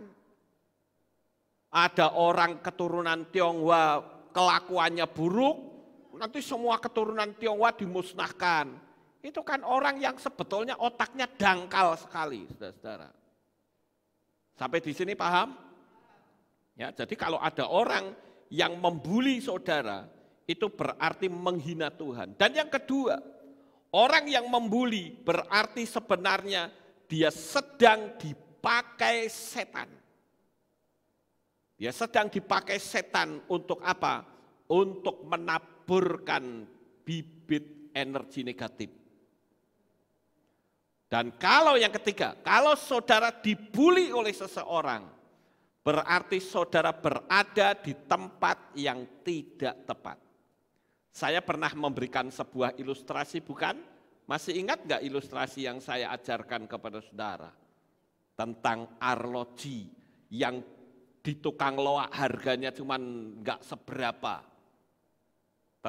Ada orang keturunan Tionghoa kelakuannya buruk, nanti semua keturunan Tionghoa dimusnahkan. Itu kan orang yang sebetulnya otaknya dangkal sekali, saudara-saudara. Sampai di sini paham? Ya, jadi kalau ada orang yang membuli saudara, itu berarti menghina Tuhan. Dan yang kedua, orang yang membuli berarti sebenarnya dia sedang dipakai setan. Dia sedang dipakai setan untuk apa? Untuk menaburkan bibit energi negatif. Dan kalau yang ketiga, kalau saudara dibuli oleh seseorang, berarti saudara berada di tempat yang tidak tepat. Saya pernah memberikan sebuah ilustrasi, bukan? Masih ingat nggak ilustrasi yang saya ajarkan kepada saudara? Tentang arloji yang di tukang loak harganya cuma nggak seberapa.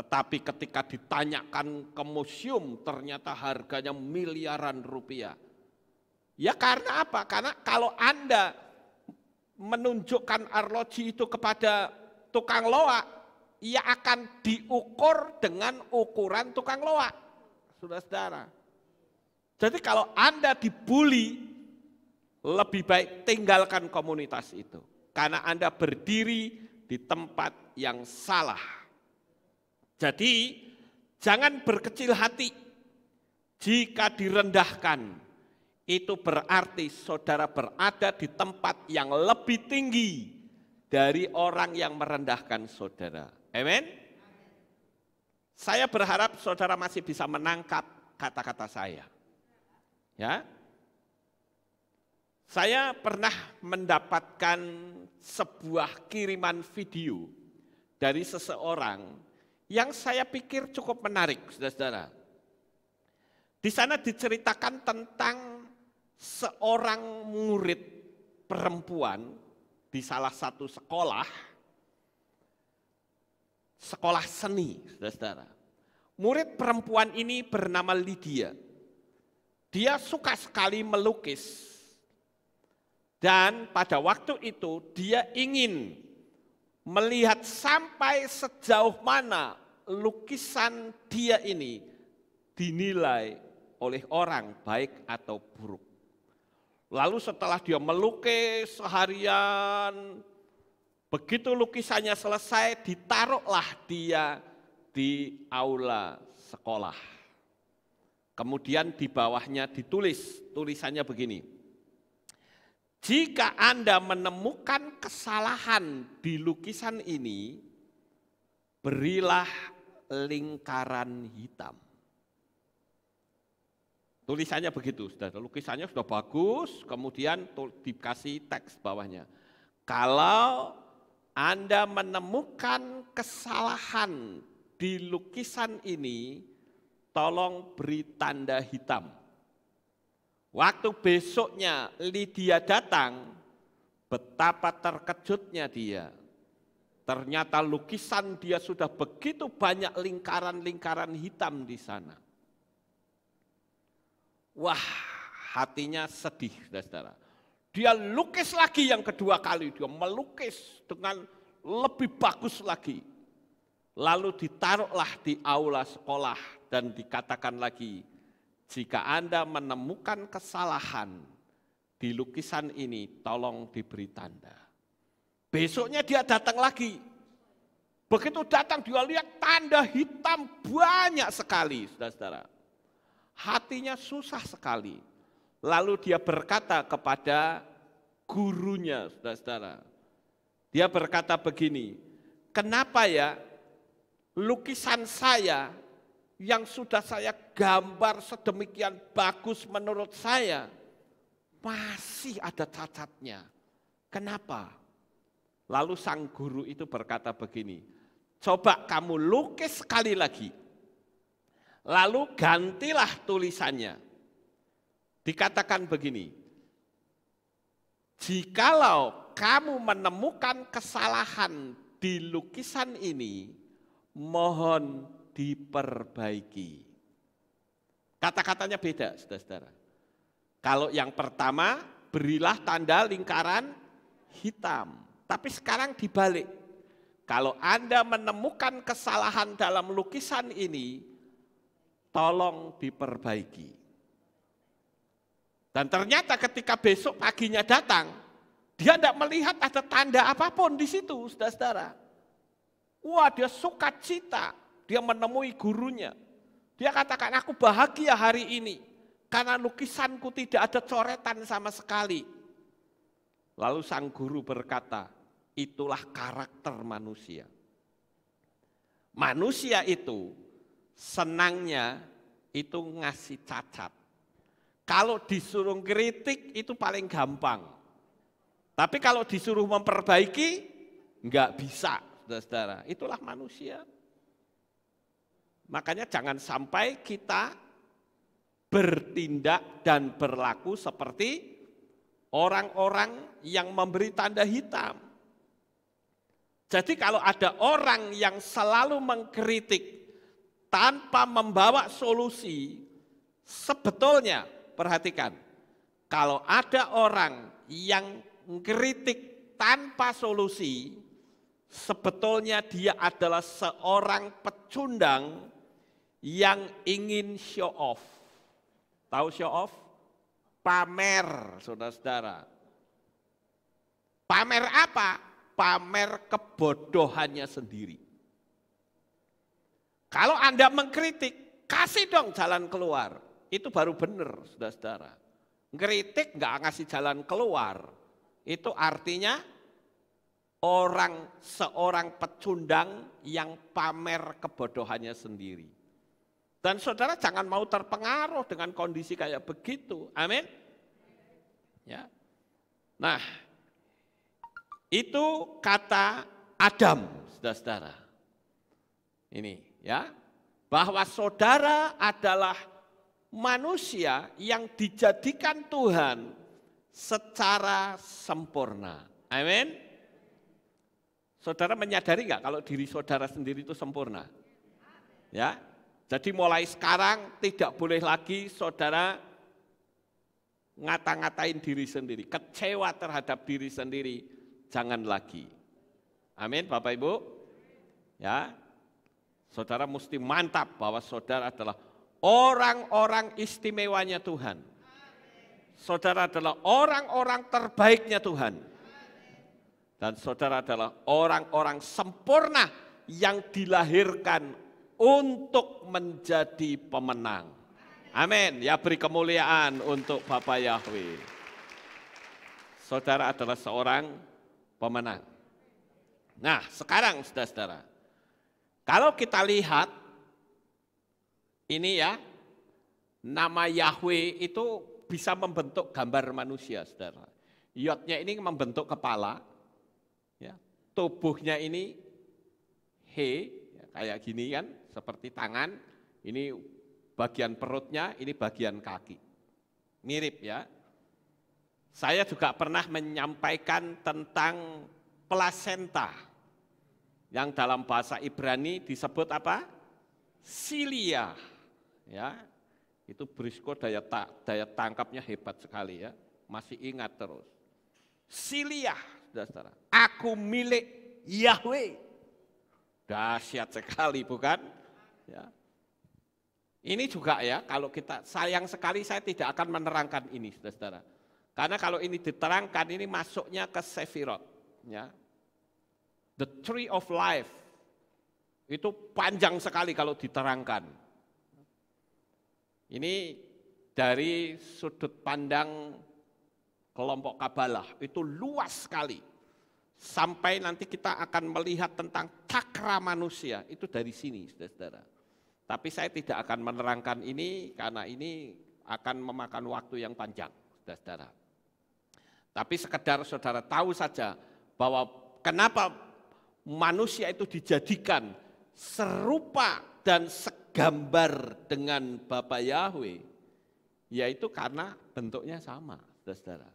Tetapi ketika ditanyakan ke museum ternyata harganya miliaran rupiah. Ya karena apa? Karena kalau Anda menunjukkan arloji itu kepada tukang loak, ia akan diukur dengan ukuran tukang loak. Saudara-saudara. Jadi kalau Anda dibully, lebih baik tinggalkan komunitas itu. Karena Anda berdiri di tempat yang salah. Jadi jangan berkecil hati jika direndahkan. Itu berarti saudara berada di tempat yang lebih tinggi dari orang yang merendahkan saudara. Amen. Saya berharap saudara masih bisa menangkap kata-kata saya. Ya. Saya pernah mendapatkan sebuah kiriman video dari seseorang yang saya pikir cukup menarik, saudara-saudara. Di sana diceritakan tentang seorang murid perempuan di salah satu sekolah sekolah seni, saudara Murid perempuan ini bernama Lydia. Dia suka sekali melukis. Dan pada waktu itu dia ingin melihat sampai sejauh mana lukisan dia ini dinilai oleh orang baik atau buruk. Lalu setelah dia melukis seharian, Begitu lukisannya selesai, ditaruhlah dia di aula sekolah. Kemudian di bawahnya ditulis, tulisannya begini. Jika Anda menemukan kesalahan di lukisan ini, berilah lingkaran hitam. Tulisannya begitu, sudah lukisannya sudah bagus, kemudian dikasih teks bawahnya. Kalau anda menemukan kesalahan di lukisan ini, tolong beri tanda hitam. Waktu besoknya Lydia datang, betapa terkejutnya dia. Ternyata lukisan dia sudah begitu banyak lingkaran-lingkaran hitam di sana. Wah, hatinya sedih, saudara dia lukis lagi yang kedua kali, dia melukis dengan lebih bagus lagi. Lalu ditaruhlah di aula sekolah dan dikatakan lagi, jika Anda menemukan kesalahan di lukisan ini, tolong diberi tanda. Besoknya dia datang lagi. Begitu datang dia lihat tanda hitam banyak sekali, saudara-saudara. Hatinya susah sekali Lalu dia berkata kepada gurunya, saudara-saudara. Dia berkata begini, kenapa ya lukisan saya yang sudah saya gambar sedemikian bagus menurut saya, masih ada cacatnya. Kenapa? Lalu sang guru itu berkata begini, coba kamu lukis sekali lagi, lalu gantilah tulisannya. Dikatakan begini, jikalau kamu menemukan kesalahan di lukisan ini, mohon diperbaiki. Kata-katanya beda, saudara-saudara. Kalau yang pertama, berilah tanda lingkaran hitam. Tapi sekarang dibalik. Kalau Anda menemukan kesalahan dalam lukisan ini, tolong diperbaiki. Dan ternyata ketika besok paginya datang, dia tidak melihat ada tanda apapun di situ, saudara-saudara. Wah, dia suka cita. Dia menemui gurunya. Dia katakan, aku bahagia hari ini. Karena lukisanku tidak ada coretan sama sekali. Lalu sang guru berkata, itulah karakter manusia. Manusia itu senangnya itu ngasih cacat. Kalau disuruh kritik itu paling gampang. Tapi kalau disuruh memperbaiki, enggak bisa, saudara-saudara. Itulah manusia. Makanya jangan sampai kita bertindak dan berlaku seperti orang-orang yang memberi tanda hitam. Jadi kalau ada orang yang selalu mengkritik tanpa membawa solusi, sebetulnya perhatikan. Kalau ada orang yang kritik tanpa solusi, sebetulnya dia adalah seorang pecundang yang ingin show off. Tahu show off? Pamer, saudara-saudara. Pamer apa? Pamer kebodohannya sendiri. Kalau Anda mengkritik, kasih dong jalan keluar. Itu baru benar, saudara-saudara. Ngeritik nggak ngasih jalan keluar. Itu artinya orang seorang pecundang yang pamer kebodohannya sendiri. Dan saudara jangan mau terpengaruh dengan kondisi kayak begitu. Amin. Ya. Nah, itu kata Adam, saudara-saudara. Ini ya, bahwa saudara adalah manusia yang dijadikan Tuhan secara sempurna. Amin. Saudara menyadari nggak kalau diri saudara sendiri itu sempurna? Ya. Jadi mulai sekarang tidak boleh lagi saudara ngata-ngatain diri sendiri, kecewa terhadap diri sendiri, jangan lagi. Amin, Bapak Ibu. Ya. Saudara mesti mantap bahwa saudara adalah orang-orang istimewanya Tuhan. Saudara adalah orang-orang terbaiknya Tuhan. Dan saudara adalah orang-orang sempurna yang dilahirkan untuk menjadi pemenang. Amin. Ya beri kemuliaan untuk Bapak Yahweh. Saudara adalah seorang pemenang. Nah sekarang saudara-saudara, kalau kita lihat ini ya, nama Yahweh itu bisa membentuk gambar manusia, saudara. Yotnya ini membentuk kepala, ya. tubuhnya ini he, ya, kayak gini kan, seperti tangan, ini bagian perutnya, ini bagian kaki. Mirip ya. Saya juga pernah menyampaikan tentang plasenta yang dalam bahasa Ibrani disebut apa? Silia ya itu Brisco daya ta, daya tangkapnya hebat sekali ya masih ingat terus Siliah saudara aku milik Yahweh dahsyat sekali bukan ya ini juga ya kalau kita sayang sekali saya tidak akan menerangkan ini saudara karena kalau ini diterangkan ini masuknya ke Sefirot ya the tree of life itu panjang sekali kalau diterangkan ini dari sudut pandang kelompok Kabalah, itu luas sekali. Sampai nanti kita akan melihat tentang cakra manusia, itu dari sini saudara-saudara. Tapi saya tidak akan menerangkan ini karena ini akan memakan waktu yang panjang saudara-saudara. Tapi sekedar saudara tahu saja bahwa kenapa manusia itu dijadikan serupa dan se gambar dengan Bapak Yahweh, yaitu karena bentuknya sama, saudara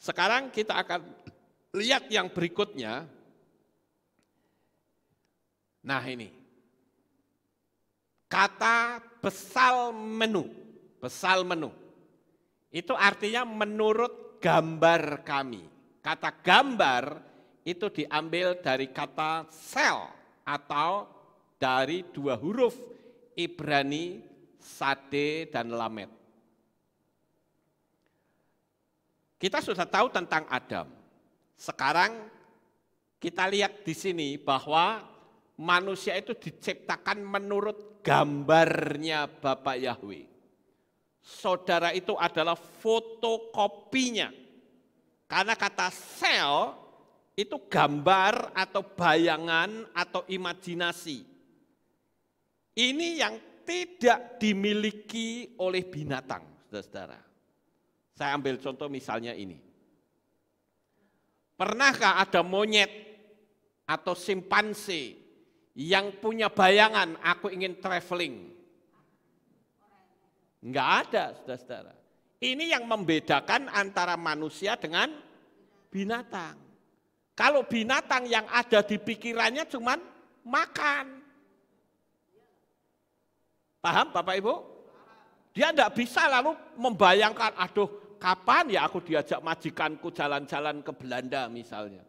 Sekarang kita akan lihat yang berikutnya. Nah ini, kata besal menu, besal menu, itu artinya menurut gambar kami. Kata gambar itu diambil dari kata sel atau dari dua huruf Ibrani, Sade, dan Lamet. Kita sudah tahu tentang Adam. Sekarang kita lihat di sini bahwa manusia itu diciptakan menurut gambarnya Bapak Yahweh. Saudara itu adalah fotokopinya. Karena kata sel itu gambar atau bayangan atau imajinasi. Ini yang tidak dimiliki oleh binatang, saudara-saudara. Saya ambil contoh misalnya ini. Pernahkah ada monyet atau simpanse yang punya bayangan aku ingin traveling? Enggak ada, saudara-saudara. Ini yang membedakan antara manusia dengan binatang. Kalau binatang yang ada di pikirannya cuman makan, Paham Bapak Ibu? Dia tidak bisa lalu membayangkan, aduh kapan ya aku diajak majikanku jalan-jalan ke Belanda misalnya.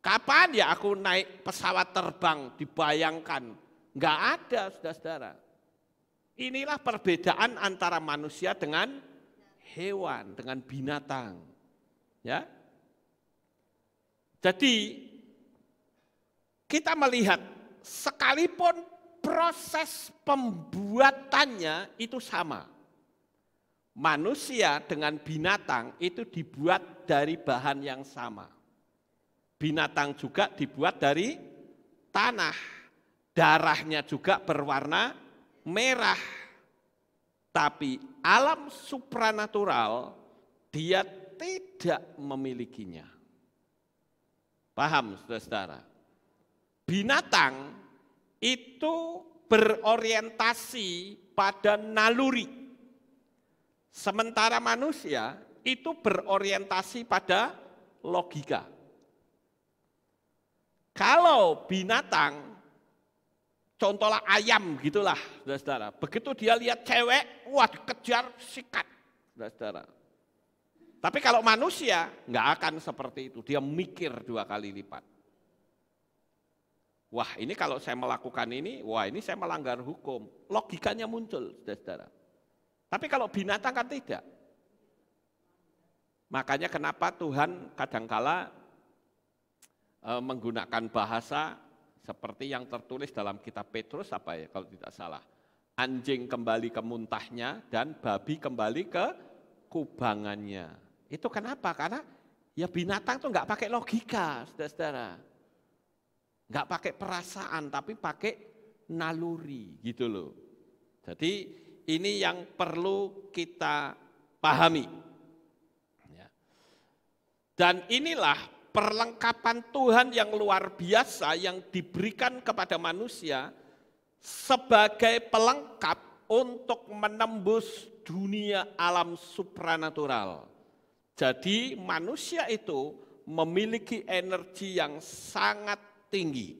Kapan ya aku naik pesawat terbang dibayangkan. Nggak ada saudara-saudara. Inilah perbedaan antara manusia dengan hewan, dengan binatang. Ya. Jadi kita melihat sekalipun proses pembuatannya itu sama. Manusia dengan binatang itu dibuat dari bahan yang sama. Binatang juga dibuat dari tanah. Darahnya juga berwarna merah. Tapi alam supranatural dia tidak memilikinya. Paham saudara-saudara? Binatang itu berorientasi pada naluri. Sementara manusia itu berorientasi pada logika. Kalau binatang, contohlah ayam gitulah, saudara Begitu dia lihat cewek, wah kejar sikat, saudara Tapi kalau manusia nggak akan seperti itu, dia mikir dua kali lipat. Wah ini kalau saya melakukan ini, wah ini saya melanggar hukum. Logikanya muncul, saudara-saudara. Tapi kalau binatang kan tidak. Makanya kenapa Tuhan kadangkala e, menggunakan bahasa seperti yang tertulis dalam kitab Petrus apa ya kalau tidak salah. Anjing kembali ke muntahnya dan babi kembali ke kubangannya. Itu kenapa? Karena ya binatang tuh nggak pakai logika, saudara-saudara. Nggak pakai perasaan tapi pakai naluri gitu loh. Jadi ini yang perlu kita pahami. Ya. Dan inilah perlengkapan Tuhan yang luar biasa yang diberikan kepada manusia sebagai pelengkap untuk menembus dunia alam supranatural. Jadi manusia itu memiliki energi yang sangat tinggi.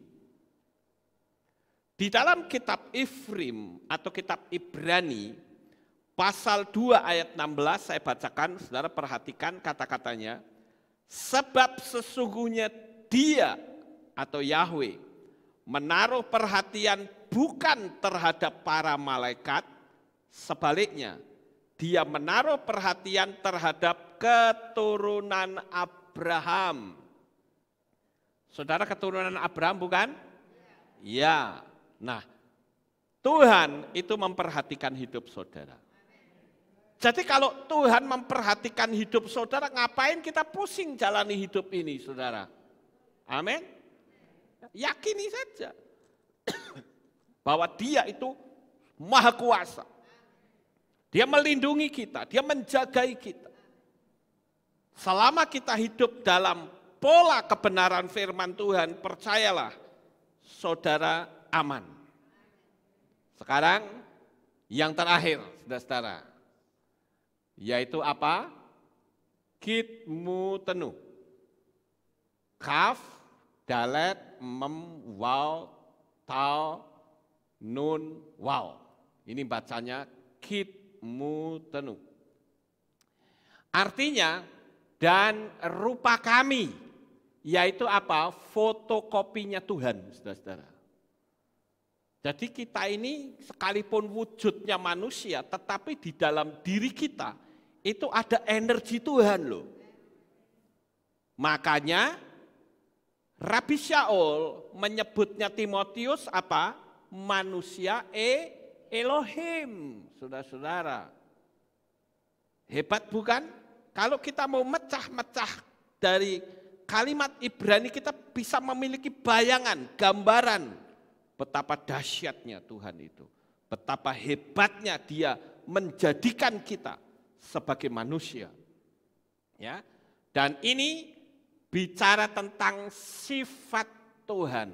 Di dalam kitab Ifrim atau kitab Ibrani, pasal 2 ayat 16 saya bacakan, saudara perhatikan kata-katanya. Sebab sesungguhnya dia atau Yahweh menaruh perhatian bukan terhadap para malaikat, sebaliknya dia menaruh perhatian terhadap keturunan Abraham. Saudara keturunan Abraham bukan? Ya. Nah, Tuhan itu memperhatikan hidup saudara. Jadi kalau Tuhan memperhatikan hidup saudara, ngapain kita pusing jalani hidup ini, saudara? Amin. Yakini saja bahwa Dia itu maha kuasa. Dia melindungi kita, dia menjagai kita. Selama kita hidup dalam pola kebenaran firman Tuhan, percayalah saudara aman. Sekarang yang terakhir, saudara-saudara, yaitu apa? Kitmu tenu. Kaf, dalet, mem, waw, tau, nun, waw. Ini bacanya kitmu tenu. Artinya, dan rupa kami yaitu apa? Fotokopinya Tuhan, saudara-saudara. Jadi kita ini sekalipun wujudnya manusia, tetapi di dalam diri kita itu ada energi Tuhan loh. Makanya Rabbi Syaul menyebutnya Timotius apa? Manusia e Elohim, saudara-saudara. Hebat bukan? Kalau kita mau mecah-mecah dari kalimat Ibrani kita bisa memiliki bayangan, gambaran betapa dahsyatnya Tuhan itu. Betapa hebatnya dia menjadikan kita sebagai manusia. Ya. Dan ini bicara tentang sifat Tuhan.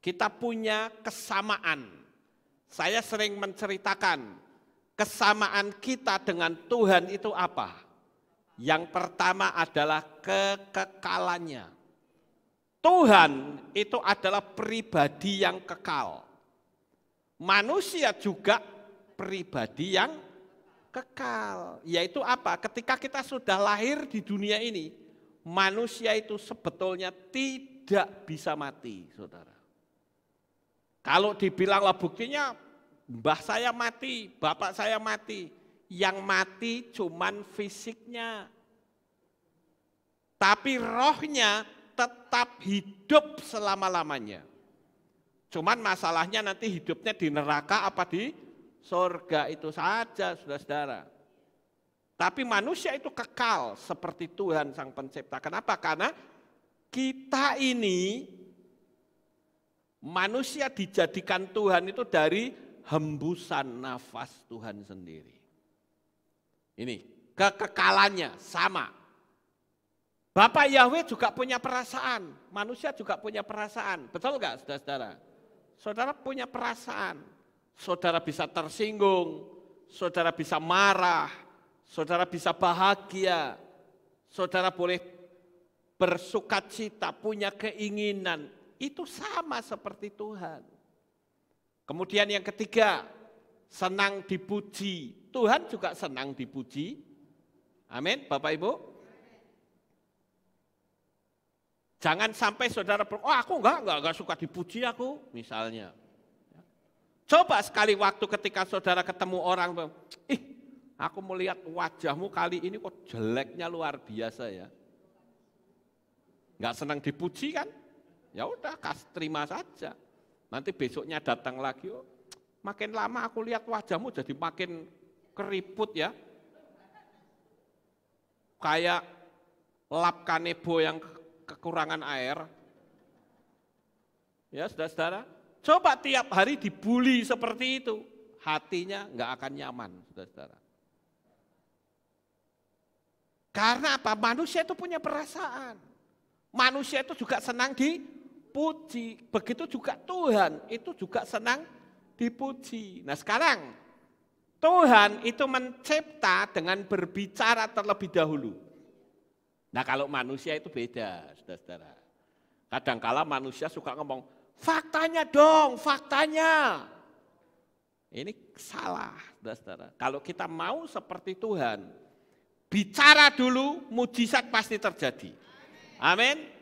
Kita punya kesamaan. Saya sering menceritakan kesamaan kita dengan Tuhan itu apa? Yang pertama adalah kekekalannya. Tuhan itu adalah pribadi yang kekal. Manusia juga pribadi yang kekal. Yaitu apa? Ketika kita sudah lahir di dunia ini, manusia itu sebetulnya tidak bisa mati, saudara. Kalau dibilanglah buktinya, mbah saya mati, bapak saya mati, yang mati cuman fisiknya. Tapi rohnya tetap hidup selama-lamanya. Cuman masalahnya nanti hidupnya di neraka apa di surga itu saja saudara-saudara. Tapi manusia itu kekal seperti Tuhan sang pencipta. Kenapa? Karena kita ini manusia dijadikan Tuhan itu dari hembusan nafas Tuhan sendiri. Ini kekekalannya sama. Bapak Yahweh juga punya perasaan, manusia juga punya perasaan. Betul nggak saudara-saudara? Saudara punya perasaan, saudara bisa tersinggung, saudara bisa marah, saudara bisa bahagia, saudara boleh bersuka cita, punya keinginan. Itu sama seperti Tuhan. Kemudian yang ketiga, senang dipuji. Tuhan juga senang dipuji. Amin, Bapak Ibu. Jangan sampai saudara, oh aku enggak, enggak, enggak suka dipuji aku, misalnya. Coba sekali waktu ketika saudara ketemu orang, ih aku melihat wajahmu kali ini kok jeleknya luar biasa ya. Enggak senang dipuji kan? Ya udah, kas terima saja. Nanti besoknya datang lagi, oh, Makin lama aku lihat wajahmu jadi makin keriput ya. Kayak lap kanebo yang kekurangan air. Ya saudara-saudara, coba tiap hari dibully seperti itu. Hatinya nggak akan nyaman, saudara-saudara. Karena apa? Manusia itu punya perasaan. Manusia itu juga senang dipuji. Begitu juga Tuhan itu juga senang dipuji. Nah sekarang Tuhan itu mencipta dengan berbicara terlebih dahulu. Nah kalau manusia itu beda, saudara-saudara. Kadangkala manusia suka ngomong, faktanya dong, faktanya. Ini salah, saudara-saudara. Kalau kita mau seperti Tuhan, bicara dulu, mujizat pasti terjadi. Amin.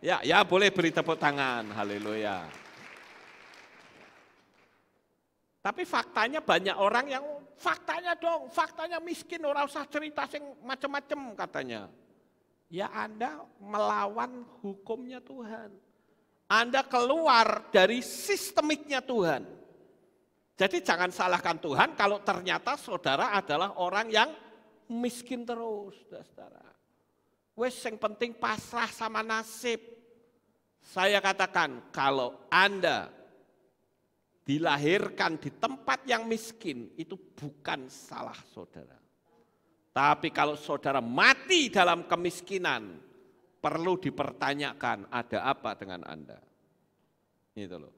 Ya, ya boleh beri tepuk tangan. Haleluya. Tapi faktanya banyak orang yang faktanya dong, faktanya miskin, orang usah cerita sing macam-macam katanya. Ya Anda melawan hukumnya Tuhan. Anda keluar dari sistemiknya Tuhan. Jadi jangan salahkan Tuhan kalau ternyata saudara adalah orang yang miskin terus, saudara. Wes yang penting pasrah sama nasib. Saya katakan kalau Anda dilahirkan di tempat yang miskin itu bukan salah saudara. Tapi kalau saudara mati dalam kemiskinan, perlu dipertanyakan ada apa dengan Anda. Itu loh.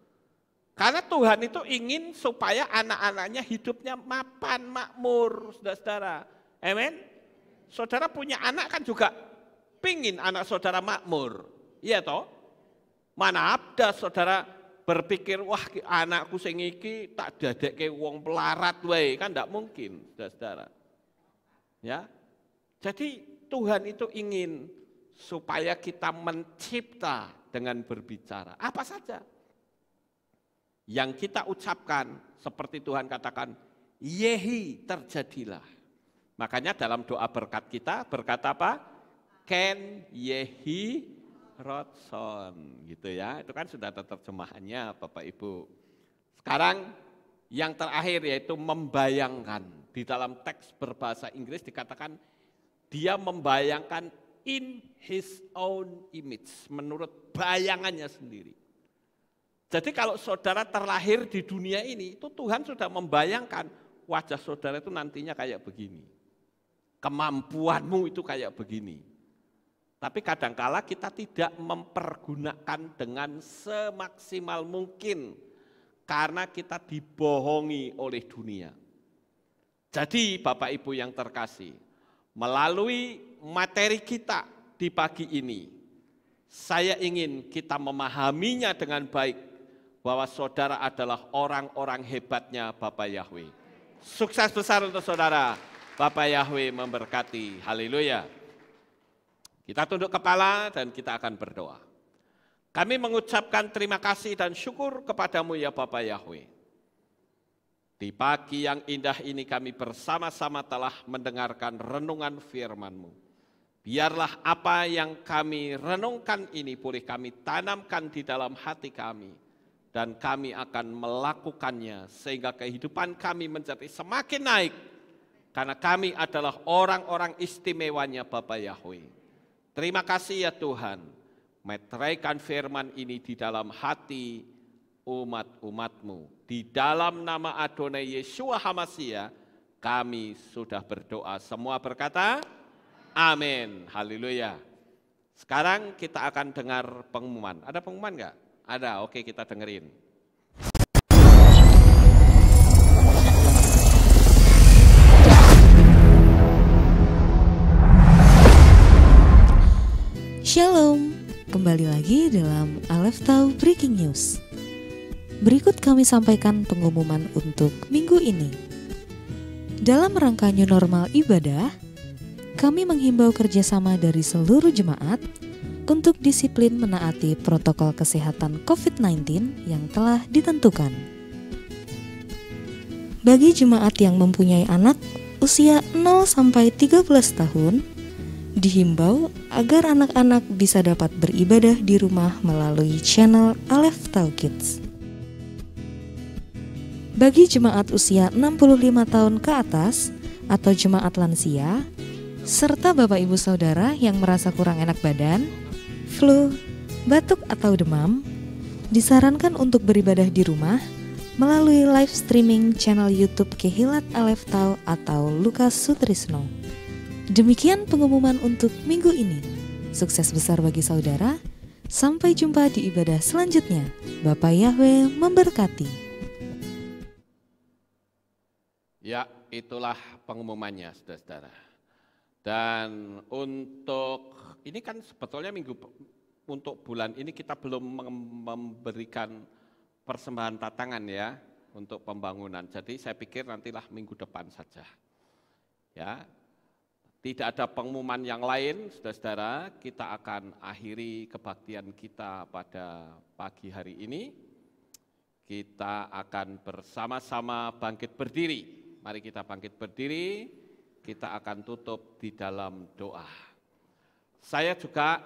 Karena Tuhan itu ingin supaya anak-anaknya hidupnya mapan, makmur, saudara-saudara. Amin. Saudara punya anak kan juga pingin anak saudara makmur. Iya toh? Mana ada saudara berpikir wah anakku sing iki tak ke wong pelarat wae kan tidak mungkin saudara ya jadi Tuhan itu ingin supaya kita mencipta dengan berbicara apa saja yang kita ucapkan seperti Tuhan katakan yehi terjadilah makanya dalam doa berkat kita berkata apa ken yehi Rodson gitu ya. Itu kan sudah tetap terjemahannya Bapak Ibu. Sekarang yang terakhir yaitu membayangkan. Di dalam teks berbahasa Inggris dikatakan dia membayangkan in his own image, menurut bayangannya sendiri. Jadi kalau saudara terlahir di dunia ini, itu Tuhan sudah membayangkan wajah saudara itu nantinya kayak begini. Kemampuanmu itu kayak begini tapi kadangkala kita tidak mempergunakan dengan semaksimal mungkin karena kita dibohongi oleh dunia. Jadi Bapak Ibu yang terkasih, melalui materi kita di pagi ini, saya ingin kita memahaminya dengan baik bahwa saudara adalah orang-orang hebatnya Bapak Yahweh. Sukses besar untuk saudara. Bapak Yahweh memberkati. Haleluya. Kita tunduk kepala dan kita akan berdoa. Kami mengucapkan terima kasih dan syukur kepadamu ya Bapa Yahweh. Di pagi yang indah ini kami bersama-sama telah mendengarkan renungan firman-Mu. Biarlah apa yang kami renungkan ini boleh kami tanamkan di dalam hati kami. Dan kami akan melakukannya sehingga kehidupan kami menjadi semakin naik. Karena kami adalah orang-orang istimewanya Bapak Yahweh. Terima kasih ya Tuhan, meteraikan firman ini di dalam hati umat-umatmu. Di dalam nama Adonai Yeshua Hamasia, kami sudah berdoa. Semua berkata, amin. Haleluya. Sekarang kita akan dengar pengumuman. Ada pengumuman enggak? Ada, oke kita dengerin. Shalom, kembali lagi dalam Aleph Tau Breaking News. Berikut kami sampaikan pengumuman untuk minggu ini. Dalam rangka new normal ibadah, kami menghimbau kerjasama dari seluruh jemaat untuk disiplin menaati protokol kesehatan COVID-19 yang telah ditentukan. Bagi jemaat yang mempunyai anak usia 0 sampai 13 tahun, dihimbau agar anak-anak bisa dapat beribadah di rumah melalui channel Aleph Tau Kids. Bagi jemaat usia 65 tahun ke atas atau jemaat lansia, serta bapak ibu saudara yang merasa kurang enak badan, flu, batuk atau demam, disarankan untuk beribadah di rumah melalui live streaming channel YouTube Kehilat Alef atau Lukas Sutrisno. Demikian pengumuman untuk minggu ini. Sukses besar bagi saudara. Sampai jumpa di ibadah selanjutnya. Bapak Yahweh memberkati. Ya, itulah pengumumannya, saudara-saudara. Dan untuk ini kan sebetulnya minggu untuk bulan ini kita belum memberikan persembahan tatangan ya untuk pembangunan. Jadi saya pikir nantilah minggu depan saja. Ya, tidak ada pengumuman yang lain, saudara-saudara, kita akan akhiri kebaktian kita pada pagi hari ini. Kita akan bersama-sama bangkit berdiri. Mari kita bangkit berdiri, kita akan tutup di dalam doa. Saya juga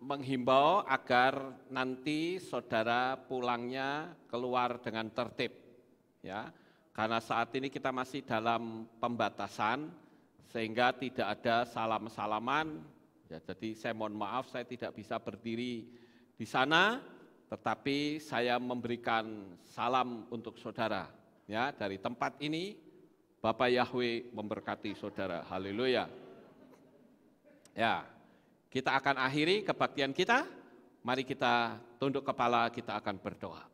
menghimbau agar nanti saudara pulangnya keluar dengan tertib. ya Karena saat ini kita masih dalam pembatasan, sehingga tidak ada salam-salaman. Ya, jadi saya mohon maaf saya tidak bisa berdiri di sana, tetapi saya memberikan salam untuk saudara. Ya, dari tempat ini Bapak Yahweh memberkati saudara. Haleluya. Ya. Kita akan akhiri kebaktian kita. Mari kita tunduk kepala, kita akan berdoa.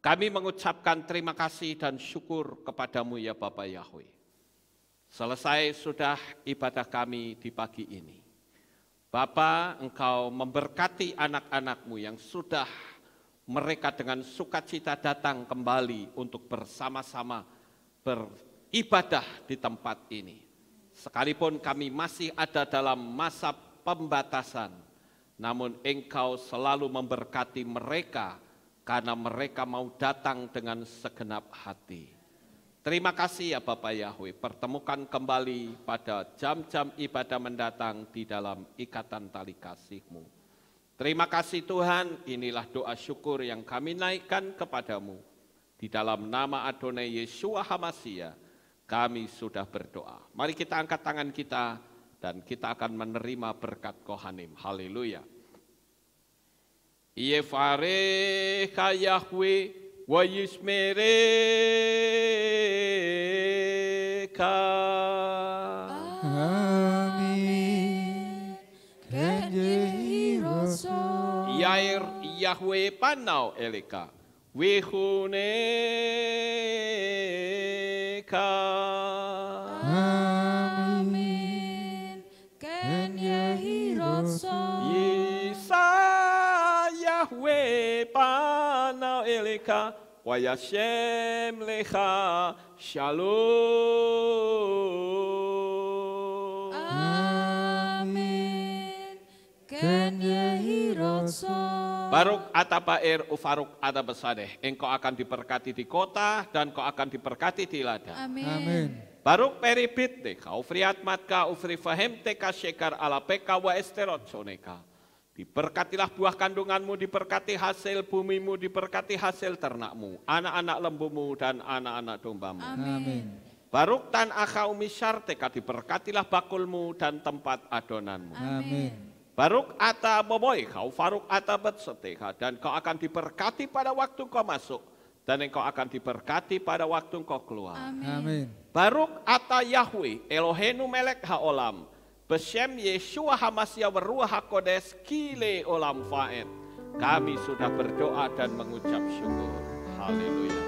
Kami mengucapkan terima kasih dan syukur kepadamu ya Bapak Yahweh. Selesai sudah ibadah kami di pagi ini. Bapa, engkau memberkati anak-anakmu yang sudah mereka dengan sukacita datang kembali untuk bersama-sama beribadah di tempat ini. Sekalipun kami masih ada dalam masa pembatasan, namun engkau selalu memberkati mereka karena mereka mau datang dengan segenap hati. Terima kasih ya Bapak Yahweh, pertemukan kembali pada jam-jam ibadah mendatang di dalam ikatan tali kasih-Mu. Terima kasih Tuhan, inilah doa syukur yang kami naikkan kepadamu. Di dalam nama Adonai Yeshua Hamasiah, kami sudah berdoa. Mari kita angkat tangan kita dan kita akan menerima berkat Kohanim. Haleluya. Yefarecha Yahweh wa yismereh kami Kenjehi Rasul Yair Yahweh Panau Elika Wihuneka Amin Ken Rasul Yisa Yahweh Panau Elika Wayashem Lecha Shalom. Amin. Kenya hirotso. Baruk atapair ufaruk atabasadeh. Engkau akan diberkati di kota dan kau akan diberkati di ladang. Amin. Amin. Baruk peribit Kau ufriat matka ufri teka shekar ala peka wa esterot soneka. Diberkatilah buah kandunganmu, diberkati hasil bumimu, diberkati hasil ternakmu, anak-anak lembumu dan anak-anak dombamu. Amin. Baruk tan akha umi teka diberkatilah bakulmu dan tempat adonanmu. Amin. Baruk ata boboi kau, faruk ata betseteha, dan kau akan diberkati pada waktu kau masuk, dan engkau akan diberkati pada waktu kau keluar. Baruk ata Yahweh, Elohenu melek haolam, Beshem Yeshua Hamasya Beruah HaKodes Kile Olam Faed. Kami sudah berdoa dan mengucap syukur. Haleluya.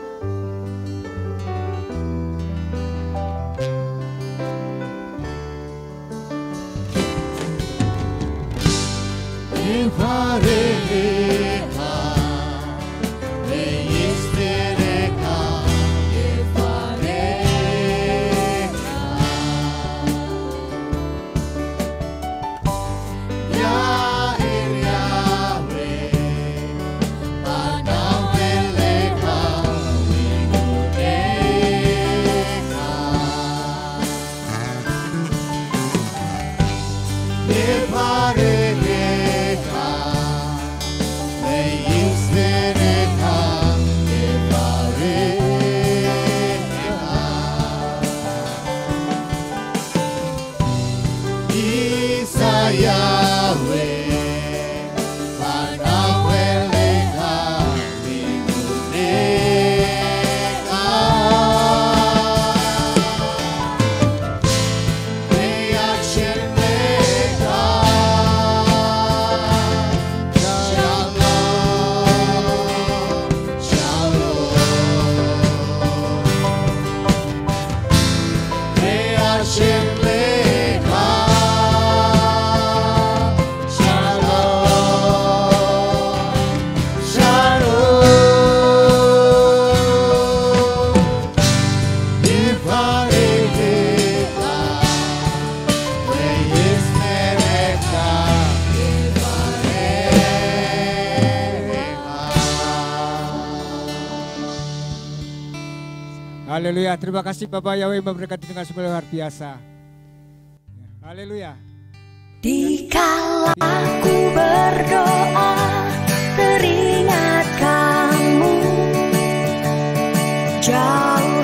Pare Haleluya. Terima kasih Bapak Yahweh memberkati dengan semua luar biasa. Haleluya. Di kala aku berdoa teringat kamu jauh